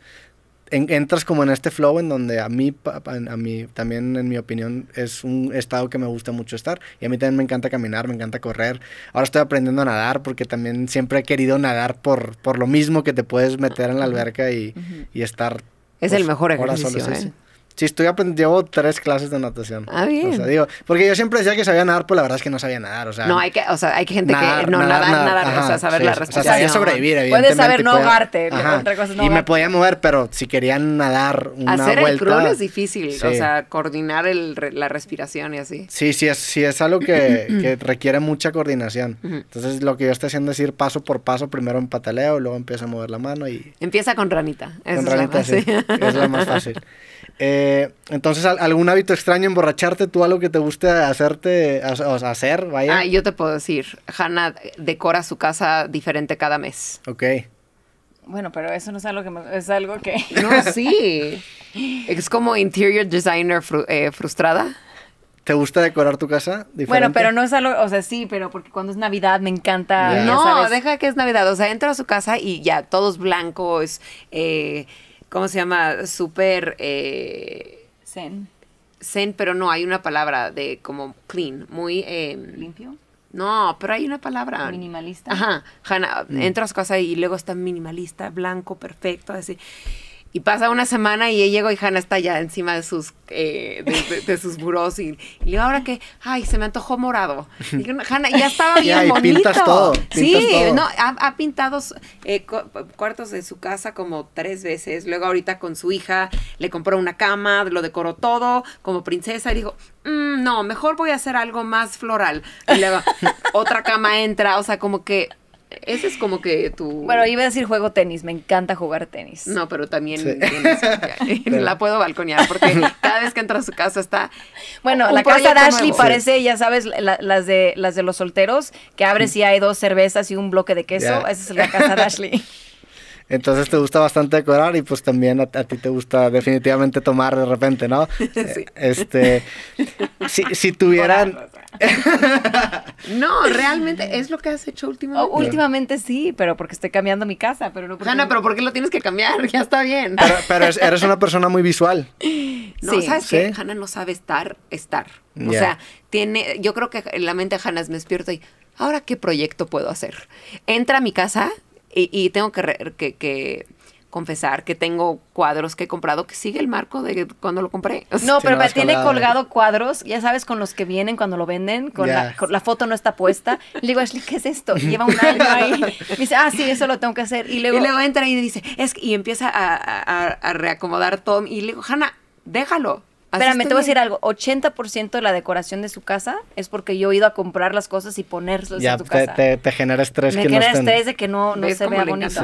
Speaker 1: entras como en este flow en donde a mí, a mí también en mi opinión es un estado que me gusta mucho estar y a mí también me encanta caminar, me encanta correr. Ahora estoy aprendiendo a nadar porque también siempre he querido nadar por, por lo mismo que te puedes meter en la alberca y, y estar... Es el pues, mejor ejercicio. ¿eh? Sí, estoy aprendiendo, llevo tres clases de natación. Ah, bien. O sea, digo, porque yo siempre decía que sabía nadar, pero pues la verdad es que no sabía nadar, o sea. No, hay
Speaker 3: que, o sea, hay gente que no nadar, nadar, o sea, saber la respiración. O sea, sabía sobrevivir, evidentemente. Puedes saber no ahogarte, Y me
Speaker 1: podía mover, pero si querían nadar una vuelta. Hacer el crawl es
Speaker 3: difícil, o sea, coordinar la respiración y así.
Speaker 1: Sí, sí es, sí es algo que, requiere mucha coordinación. Entonces, lo que yo estoy haciendo es ir paso por paso, primero en pataleo, luego empiezo a mover la mano y...
Speaker 3: Empieza con ranita. Con ranita, es sí. es la más fácil.
Speaker 1: Eh, entonces, ¿algún hábito extraño, emborracharte? ¿Tú algo que te guste hacerte, hacer? Vaya. Ah, yo
Speaker 3: te puedo decir, Hannah decora su casa diferente cada mes.
Speaker 1: Ok.
Speaker 2: Bueno, pero eso no es algo que es algo que... No,
Speaker 3: sí. es como interior designer
Speaker 1: eh, frustrada. ¿Te gusta decorar tu casa? Diferente? Bueno, pero no es algo,
Speaker 2: o sea, sí, pero porque cuando es Navidad me encanta.
Speaker 3: No, deja que es Navidad. O sea, entro a su casa y ya, todos blancos. blanco, eh, ¿cómo se llama? Súper... Eh, zen. Zen, pero no, hay una palabra de como clean, muy... Eh, ¿Limpio? No, pero hay una palabra.
Speaker 2: Minimalista. Ajá.
Speaker 3: Hannah, mm. entras casa y luego está minimalista, blanco, perfecto, así. Y pasa una semana y llego y Hanna está ya encima de sus, eh, de, sus Y, le digo, ahora que, ay, se me antojó morado. Y Hanna, ya estaba bien bonito. sí, no, ha, pintado eh, cuartos de su casa como tres veces. Luego ahorita con su hija le compró una cama, lo decoró todo como princesa. Y dijo, mm, no, mejor voy a hacer algo más floral. Y luego otra cama entra, o sea, como que ese es como que tu... Bueno, iba a decir juego
Speaker 2: tenis, me encanta
Speaker 3: jugar tenis. No, pero también la puedo balconear porque cada vez que entro a su casa está...
Speaker 2: Bueno, la casa de Ashley parece, ya sabes, las, de, las de los solteros, que abres y hay dos cervezas y un bloque de queso. Esa es la casa de Ashley.
Speaker 1: Entonces te gusta bastante decorar y pues también a, ti te gusta definitivamente tomar de repente, ¿no? Sí. Eh, este, si, tuvieran...
Speaker 3: no,
Speaker 2: realmente es lo que has hecho últimamente. Oh, últimamente sí, pero porque estoy cambiando mi casa, pero no porque... pero ¿por
Speaker 3: qué lo tienes que cambiar? Ya está bien.
Speaker 1: Pero, eres una persona muy visual.
Speaker 2: No, ¿sabes qué? Hanna
Speaker 3: no sabe estar, estar. O sea, tiene, yo creo que en la mente de Hanna me despierto y, ¿ahora qué proyecto puedo hacer? Entra a mi casa y, tengo que, confesar que tengo cuadros que he comprado que sigue el marco de cuando lo compré. no, pero me tiene colgado,
Speaker 2: cuadros, ya sabes, con los que vienen cuando lo venden, con, la, foto no está puesta. Le digo, Ashley, ¿qué es esto? Y lleva un año ahí. Me dice, ah, sí, eso lo tengo que hacer. Y luego, entra y dice, es y empieza a, a reacomodar todo. Y le digo, Hanna, déjalo. Espérame, te voy a decir algo. 80% de la decoración de su casa es porque yo he ido a comprar las cosas y ponerlas en tu te, casa. Te,
Speaker 1: te genera estrés Me que genera no estrés de
Speaker 2: que no, se vea bonito.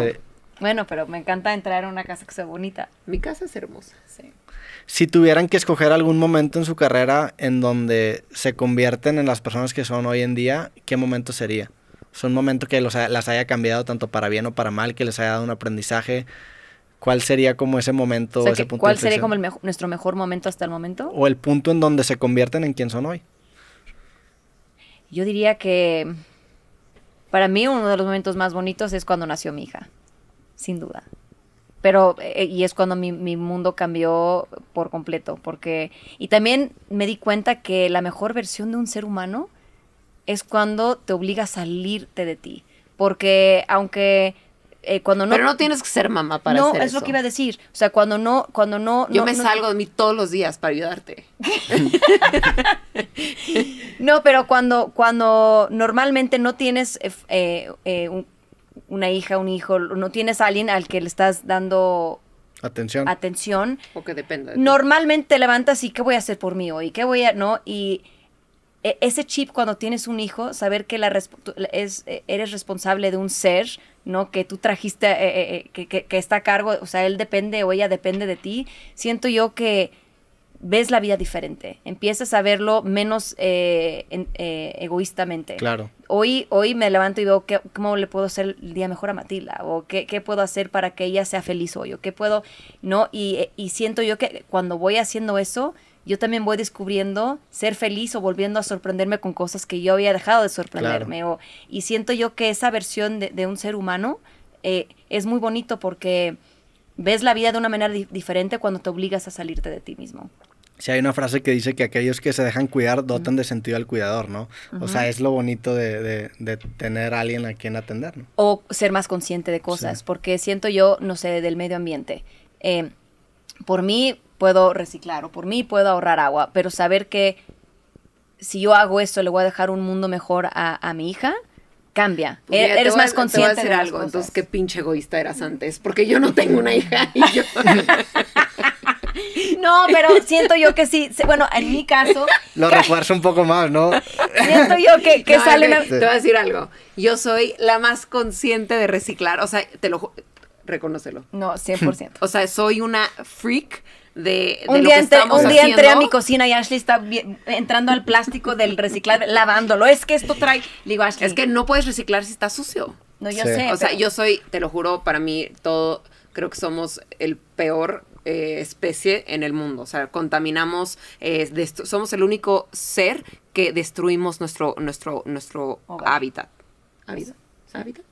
Speaker 2: Bueno, pero me encanta entrar a una casa que sea bonita. Mi casa es hermosa. Sí.
Speaker 1: Si tuvieran que escoger algún momento en su carrera en donde se convierten en las personas que son hoy en día, ¿qué momento sería? ¿Es un momento que las haya cambiado tanto para bien o para mal, que les haya dado un aprendizaje? ¿Cuál sería como ese momento, ese punto ¿Cuál sería como
Speaker 2: nuestro mejor momento hasta el momento? O
Speaker 1: el punto en donde se convierten en quien son hoy.
Speaker 2: Yo diría que para mí uno de los momentos más bonitos es cuando nació mi hija, sin duda. Pero, eh, y es cuando mi, mi mundo cambió por completo, porque, y también me di cuenta que la mejor versión de un ser humano es cuando te obliga a salirte de ti, porque aunque eh, cuando no... Pero no tienes que ser mamá para no, eso. No, es lo que iba a decir. O sea, cuando no... Cuando no Yo me salgo de mí todos los días para ayudarte. no, pero cuando, cuando normalmente no tienes eh, eh, una hija, un hijo, no tienes a alguien al que le estás dando... Atención. Atención. O que normalmente te levantas y ¿qué voy a hacer por mí hoy? ¿Qué voy a...? ¿No? Y e, ese chip cuando tienes un hijo, saber que la es, e, eres responsable de un ser, ¿no? Que tú trajiste, e, que, que, está a cargo, o sea, él depende o ella depende de ti. Siento yo que ves la vida diferente, empiezas a verlo menos eh, eh, egoístamente. Claro. Hoy, hoy me levanto y digo cómo le puedo hacer el día mejor a Matilda, o qué, puedo hacer para que ella sea feliz hoy, o qué puedo, ¿no? Y, y siento yo que cuando voy haciendo eso, yo también voy descubriendo ser feliz o volviendo a sorprenderme con cosas que yo había dejado de sorprenderme. y siento yo que esa versión de, un ser humano eh, es muy bonito porque ves la vida de una manera diferente cuando te obligas a salirte de ti mismo.
Speaker 1: Sí, hay una frase que dice que aquellos que se dejan cuidar dotan de sentido al cuidador, ¿no? O sea, es lo bonito de, tener a alguien a quien atender,
Speaker 2: O ser más consciente de cosas, porque siento yo, no sé, del medio ambiente. Eh, por mí, puedo reciclar o por mí puedo ahorrar agua, pero saber que si yo hago esto le voy a dejar un mundo mejor a, mi hija, cambia. Pues e-, eres más consciente. voy algo, entonces
Speaker 3: qué pinche egoísta eras antes, porque yo no
Speaker 2: tengo una hija No, pero siento yo que sí. Bueno, en mi caso.
Speaker 1: Lo refuerzo un poco más, ¿no?
Speaker 2: Siento yo que,
Speaker 3: que sale
Speaker 1: Te voy a decir algo.
Speaker 3: Yo soy la más consciente de reciclar. O sea, te lo. Reconócelo. No,
Speaker 2: 100%. O
Speaker 3: sea, soy una freak un
Speaker 2: día entré a mi cocina y Ashley está entrando al plástico del reciclar, lavándolo. Es que esto trae. Le digo, Ashley. Es que no puedes reciclar si está sucio. No,
Speaker 3: yo sé. O sea, yo soy, te lo juro, para mí todo. Creo que somos el peor eh, especie en el mundo. O sea, contaminamos, eh, somos el único ser que destruimos nuestro, nuestro, nuestro hábitat. ¿Hábitat? ¿Hábitat?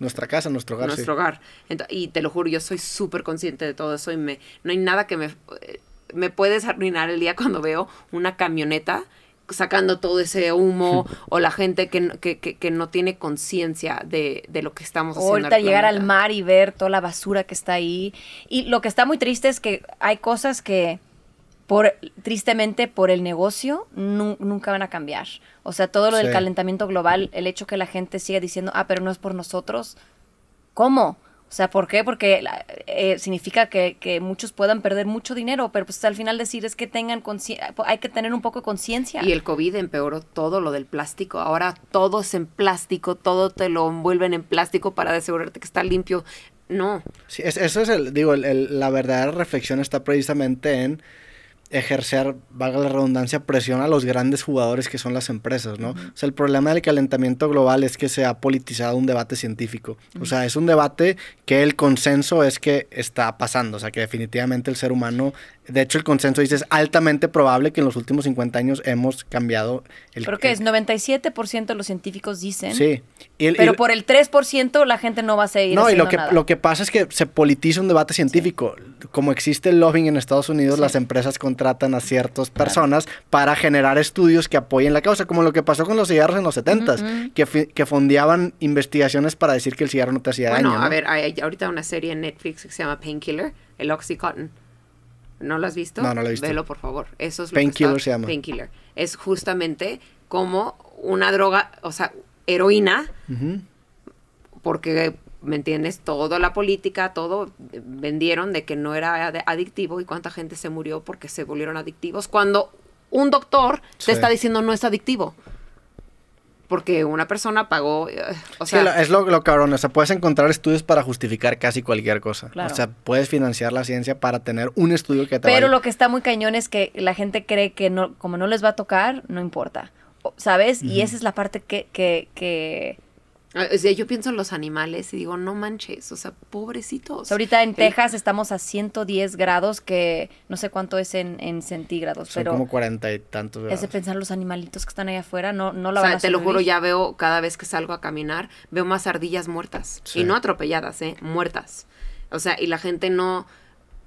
Speaker 1: Nuestra casa, nuestro hogar. Nuestro
Speaker 3: hogar. y te lo juro, yo soy súper consciente de todo eso y me, no hay nada que me, eh, me puedes arruinar el día cuando veo una camioneta sacando todo ese humo o la gente que, no tiene conciencia de, de, lo que estamos o haciendo. Ahorita llegar al
Speaker 2: mar y ver toda la basura que está ahí. Y lo que está muy triste es que hay cosas que, por, tristemente, por el negocio, nunca van a cambiar. O sea, todo lo del calentamiento global, el hecho que la gente siga diciendo, ah, pero no es por nosotros. ¿Cómo? O sea, ¿por qué? Porque eh, significa que, muchos puedan perder mucho dinero, pero pues al final decir es que tengan hay que tener un poco de conciencia. Y el
Speaker 3: COVID empeoró todo lo del plástico. Ahora todo es en plástico, todo te lo envuelven en plástico para asegurarte que está limpio. No. Sí, eso
Speaker 1: es el, digo, la verdadera reflexión está precisamente en ejercer, valga la redundancia, presión a los grandes jugadores que son las empresas, ¿no? O sea, el problema del calentamiento global es que se ha politizado un debate científico. O sea, es un debate que el consenso es que está pasando, o sea, que definitivamente el ser humano de hecho, el consenso dice es altamente probable que en los últimos 50 años hemos cambiado el...
Speaker 2: Creo que es 97% de los científicos dicen. Sí. pero por el 3% la gente no va a seguir. No, y lo que, lo
Speaker 1: que pasa es que se politiza un debate científico. Como existe el lobbying en Estados Unidos, las empresas contratan a ciertas personas para generar estudios que apoyen la causa, como lo que pasó con los cigarros en los 70s, que, que fondeaban investigaciones para decir que el cigarro no te hacía daño. ¿no? A ver,
Speaker 3: hay ahorita una serie en Netflix que se llama Painkiller, el Oxycontin ¿No lo has visto? No, no lo he visto. Velo, por favor. Eso es se llama. Painkiller. Es justamente como una droga, o sea, heroína, porque, ¿me entiendes? Toda la política, todo, vendieron de que no era adictivo y cuánta gente se murió porque se volvieron adictivos. Cuando un doctor te está diciendo no es adictivo porque una persona
Speaker 2: pagó, eh, o sea... es
Speaker 1: lo, cabrón, o sea, puedes encontrar estudios para justificar casi cualquier cosa. O sea, puedes financiar la ciencia para tener un estudio que te Pero
Speaker 2: lo que está muy cañón es que la gente cree que no, como no les va a tocar, no importa, ¿sabes? Y esa es la parte que,
Speaker 3: que
Speaker 2: Ah, yo pienso en los animales y digo, no manches, o sea, pobrecitos. Ahorita en Texas estamos a 110 grados, que no sé cuánto es en, en centígrados, pero... como
Speaker 1: cuarenta y tantos grados. Es de
Speaker 2: pensar los animalitos que están allá afuera, no, no la o sea, te lo juro, ya veo, cada
Speaker 3: vez que salgo a caminar, veo más ardillas muertas. Y no atropelladas, ¿eh? Muertas. O sea, y la gente no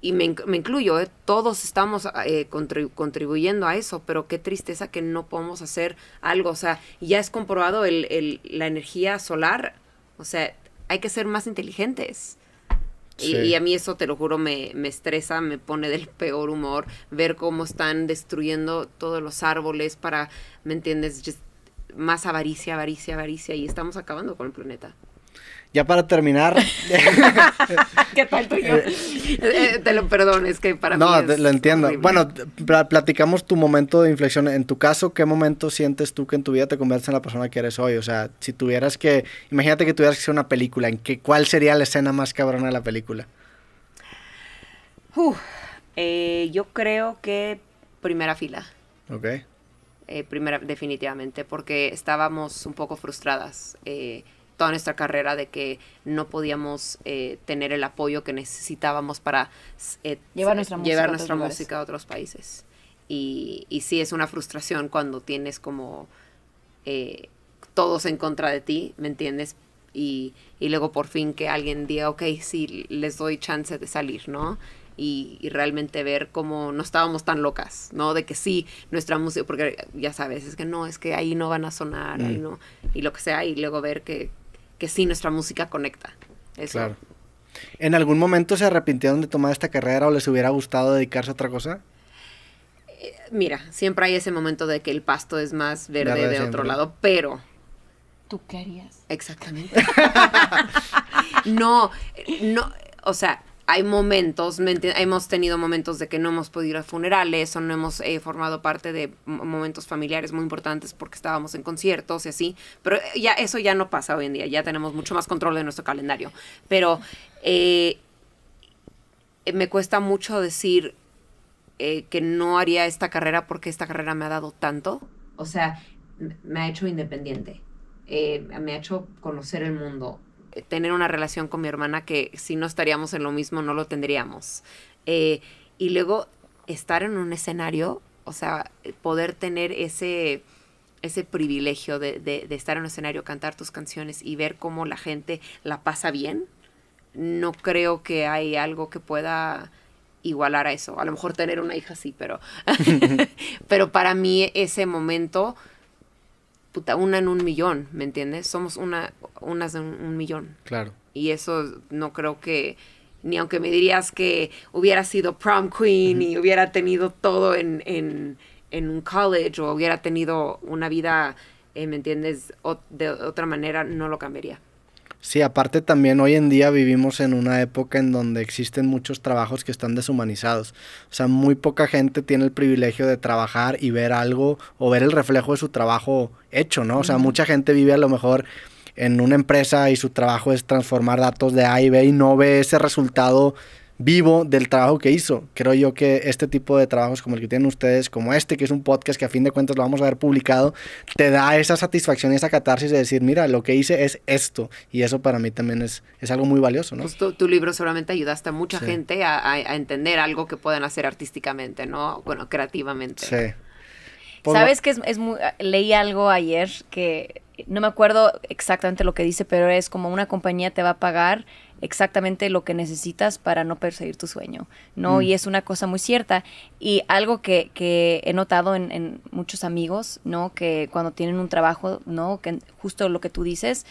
Speaker 3: y me, incluyo, ¿eh? todos estamos eh, contribuyendo a eso, pero qué tristeza que no podemos hacer algo. O sea, ya es comprobado el, la energía solar, o sea, hay que ser más inteligentes. Y, a mí eso, te lo juro, me, me, estresa, me pone del peor humor ver cómo están destruyendo todos los árboles para, ¿me entiendes? más avaricia, avaricia, avaricia, y estamos acabando con el planeta.
Speaker 1: Ya para terminar.
Speaker 3: ¿Qué tal tú eh, eh, te lo perdón, es que para no, No, lo
Speaker 1: entiendo. Bueno, platicamos tu momento de inflexión. En tu caso, ¿qué momento sientes tú que en tu vida te conviertes en la persona que eres hoy? O sea, si tuvieras que. Imagínate que tuvieras que hacer una película. ¿en qué, ¿Cuál sería la escena más cabrona de la película?
Speaker 3: ¡Uf! Eh, yo creo que primera fila. Ok. primera, definitivamente, porque estábamos un poco frustradas toda nuestra carrera de que no podíamos eh, tener el apoyo que necesitábamos para eh, llevar nuestra, música, a otros países. Y, y sí, es una frustración cuando tienes como eh, todos en contra de ti, ¿me entiendes? Y, y, luego por fin que alguien diga, ok, sí, les doy chance de salir, ¿no? Y, realmente ver cómo no estábamos tan locas, ¿no? De que sí, nuestra música, porque ya sabes, es que no, es que ahí no van a sonar, mm. no, y lo que sea, y luego ver que que sí, nuestra música conecta. Claro.
Speaker 1: ¿En algún momento se arrepintieron de tomar esta carrera o les hubiera gustado dedicarse a otra cosa?
Speaker 3: Eh, mira, siempre hay ese momento de que el pasto es más verde de, otro lado, pero... ¿Tú qué harías? Exactamente. no, eh, no, o sea, hay momentos, hemos tenido momentos de que no hemos podido ir a funerales o no hemos eh, formado parte de momentos familiares muy importantes porque estábamos en conciertos y así, pero eh, ya eso ya no pasa hoy en día, ya tenemos mucho más control de nuestro calendario, pero eh, me cuesta mucho decir que no haría esta carrera porque esta carrera me ha dado tanto, o sea, me ha hecho independiente, me ha hecho conocer el mundo, tener una relación con mi hermana que si no estaríamos en lo mismo no lo tendríamos. Eh, y luego estar en un escenario, o sea, poder tener ese, ese privilegio de, estar en un escenario, cantar tus canciones y ver cómo la gente la pasa bien, no creo que hay algo que pueda igualar a eso. A lo mejor tener una hija sí, pero, pero para mí ese momento puta, una en un millón, ¿me entiendes? Somos una, unas en un millón. Claro. Y eso no creo que, ni aunque me dirías que hubiera sido prom queen y hubiera tenido todo en, en, en, un college o hubiera tenido una vida, eh, ¿me entiendes? de otra manera, no lo cambiaría.
Speaker 1: Sí, aparte también hoy en día vivimos en una época en donde existen muchos trabajos que están deshumanizados. O sea, muy poca gente tiene el privilegio de trabajar y ver algo o ver el reflejo de su trabajo hecho, ¿no? O sea, mucha gente vive a lo mejor en una empresa y su trabajo es transformar datos de A y B y no ve ese resultado vivo del trabajo que hizo. Creo yo que este tipo de trabajos como el que tienen ustedes, como este, que es un podcast que a fin de cuentas lo vamos a ver publicado, te da esa satisfacción y esa catarsis de decir, mira, lo que hice es esto. Y eso para mí también es, algo muy valioso, ¿no?
Speaker 3: tu, libro seguramente ayudaste a mucha gente a, entender algo que pueden hacer artísticamente, ¿no? Bueno, creativamente.
Speaker 1: Sí.
Speaker 2: ¿Sabes que es, leí algo ayer que no me acuerdo exactamente lo que dice, pero es como una compañía te va a pagar exactamente lo que necesitas para no perseguir tu sueño, ¿no? Mm. Y es una cosa muy cierta. Y algo que, que he notado en, en, muchos amigos, ¿no? Que cuando tienen un trabajo, ¿no? Que justo lo que tú dices,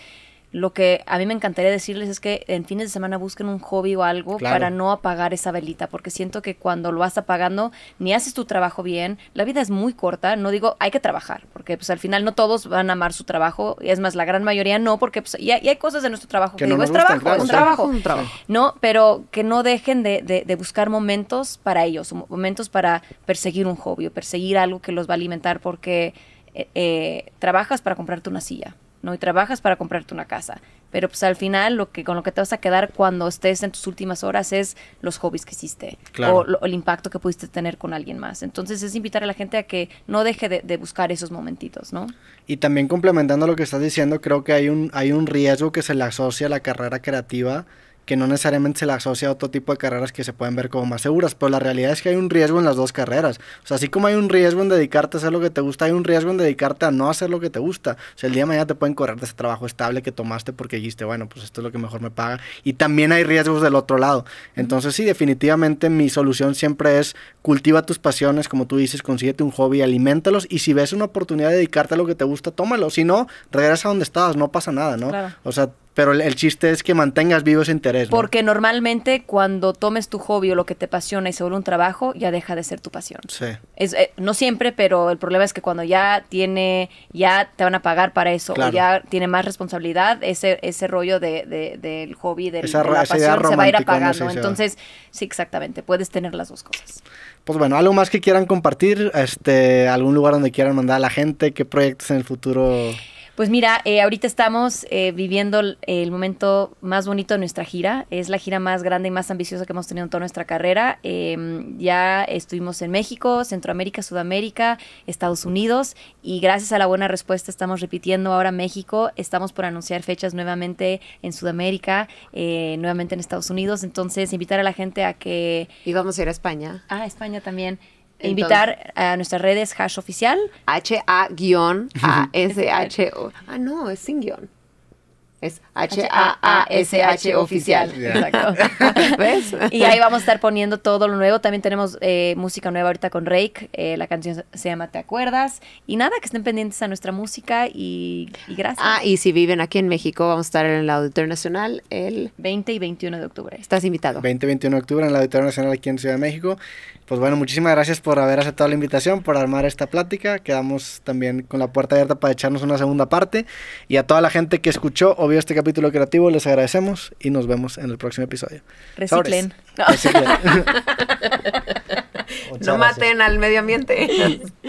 Speaker 2: lo que a mí me encantaría decirles es que en fines de semana busquen un hobby o algo para no apagar esa velita, porque siento que cuando lo vas apagando ni haces tu trabajo bien, la vida es muy corta, no digo hay que trabajar, porque pues al final no todos van a amar su trabajo, y es más, la gran mayoría no, porque pues, hay, cosas de nuestro trabajo que, no digo, es trabajo, es un trabajo, trabajo. No, pero que no dejen de, buscar momentos para ellos, momentos para perseguir un hobby o perseguir algo que los va a alimentar, porque... Eh, eh, trabajas para comprarte una silla, ¿no? Y trabajas para comprarte una casa. Pero pues al final lo que con lo que te vas a quedar cuando estés en tus últimas horas es los hobbies que hiciste o, el impacto que pudiste tener con alguien más. Entonces es invitar a la gente a que no deje de, de, buscar esos momentitos, ¿no?
Speaker 1: Y también complementando lo que estás diciendo, creo que hay un, hay un riesgo que se le asocia a la carrera creativa que no necesariamente se le asocia a otro tipo de carreras que se pueden ver como más seguras, pero la realidad es que hay un riesgo en las dos carreras. O sea, así como hay un riesgo en dedicarte a hacer lo que te gusta, hay un riesgo en dedicarte a no hacer lo que te gusta. O sea, el día de mañana te pueden correr de ese trabajo estable que tomaste porque dijiste, bueno, pues esto es lo que mejor me paga. Y también hay riesgos del otro lado. Entonces, sí, definitivamente mi solución siempre es cultiva tus pasiones, como tú dices, consíguete un hobby, alimentalos y si ves una oportunidad de dedicarte a lo que te gusta, tómalo. Si no, regresa a donde estabas, no pasa nada, ¿no? O sea, pero el, chiste es que mantengas vivo ese interés. Porque
Speaker 2: normalmente cuando tomes tu hobby o lo que te apasiona y se vuelve un trabajo, ya deja de ser tu pasión. Sí. Eh, no siempre, pero el problema es que cuando ya tiene, ya te van a pagar para eso, o ya tiene más responsabilidad, ese, ese rollo de, del hobby, de la pasión, se va a ir apagando. Entonces, sí, exactamente, puedes tener las dos cosas.
Speaker 1: Pues bueno, algo más que quieran compartir, este, algún lugar donde quieran mandar a la gente, qué proyectos en el futuro...
Speaker 2: Pues mira, eh, ahorita estamos eh, viviendo el momento más bonito de nuestra gira. Es la gira más grande y más ambiciosa que hemos tenido en toda nuestra carrera. Em, ya estuvimos en México, Centroamérica, Sudamérica, Estados Unidos y gracias a la buena respuesta estamos repitiendo ahora México. Estamos por anunciar fechas nuevamente en Sudamérica, eh, nuevamente en Estados Unidos. Entonces, invitar a la gente a que... Y vamos a ir a España. Ah, España también.
Speaker 3: Invitar a nuestras redes hash oficial. H-A-A-S-H-O. Ah, no, es sin guión. Es H-A-A-S-H oficial. Exacto. ¿Ves? Y ahí vamos a estar
Speaker 2: poniendo todo lo nuevo. También tenemos eh, música nueva ahorita con Rake. Eh, la canción se llama ¿Te acuerdas? Y nada, que estén pendientes a nuestra música y, gracias. Ah, y
Speaker 3: si viven aquí en México, vamos a estar en el Auditorio Nacional el
Speaker 2: 20 y 21 de octubre.
Speaker 1: Estás invitado. 20 y 21 de octubre en el Auditorio Nacional aquí en Ciudad de México pues bueno, muchísimas gracias por haber aceptado la invitación, por armar esta plática. Quedamos también con la puerta abierta para echarnos una segunda parte. Y a toda la gente que escuchó o vio este capítulo creativo, les agradecemos y nos vemos en el próximo episodio. Reciclen. No. no maten al medio ambiente.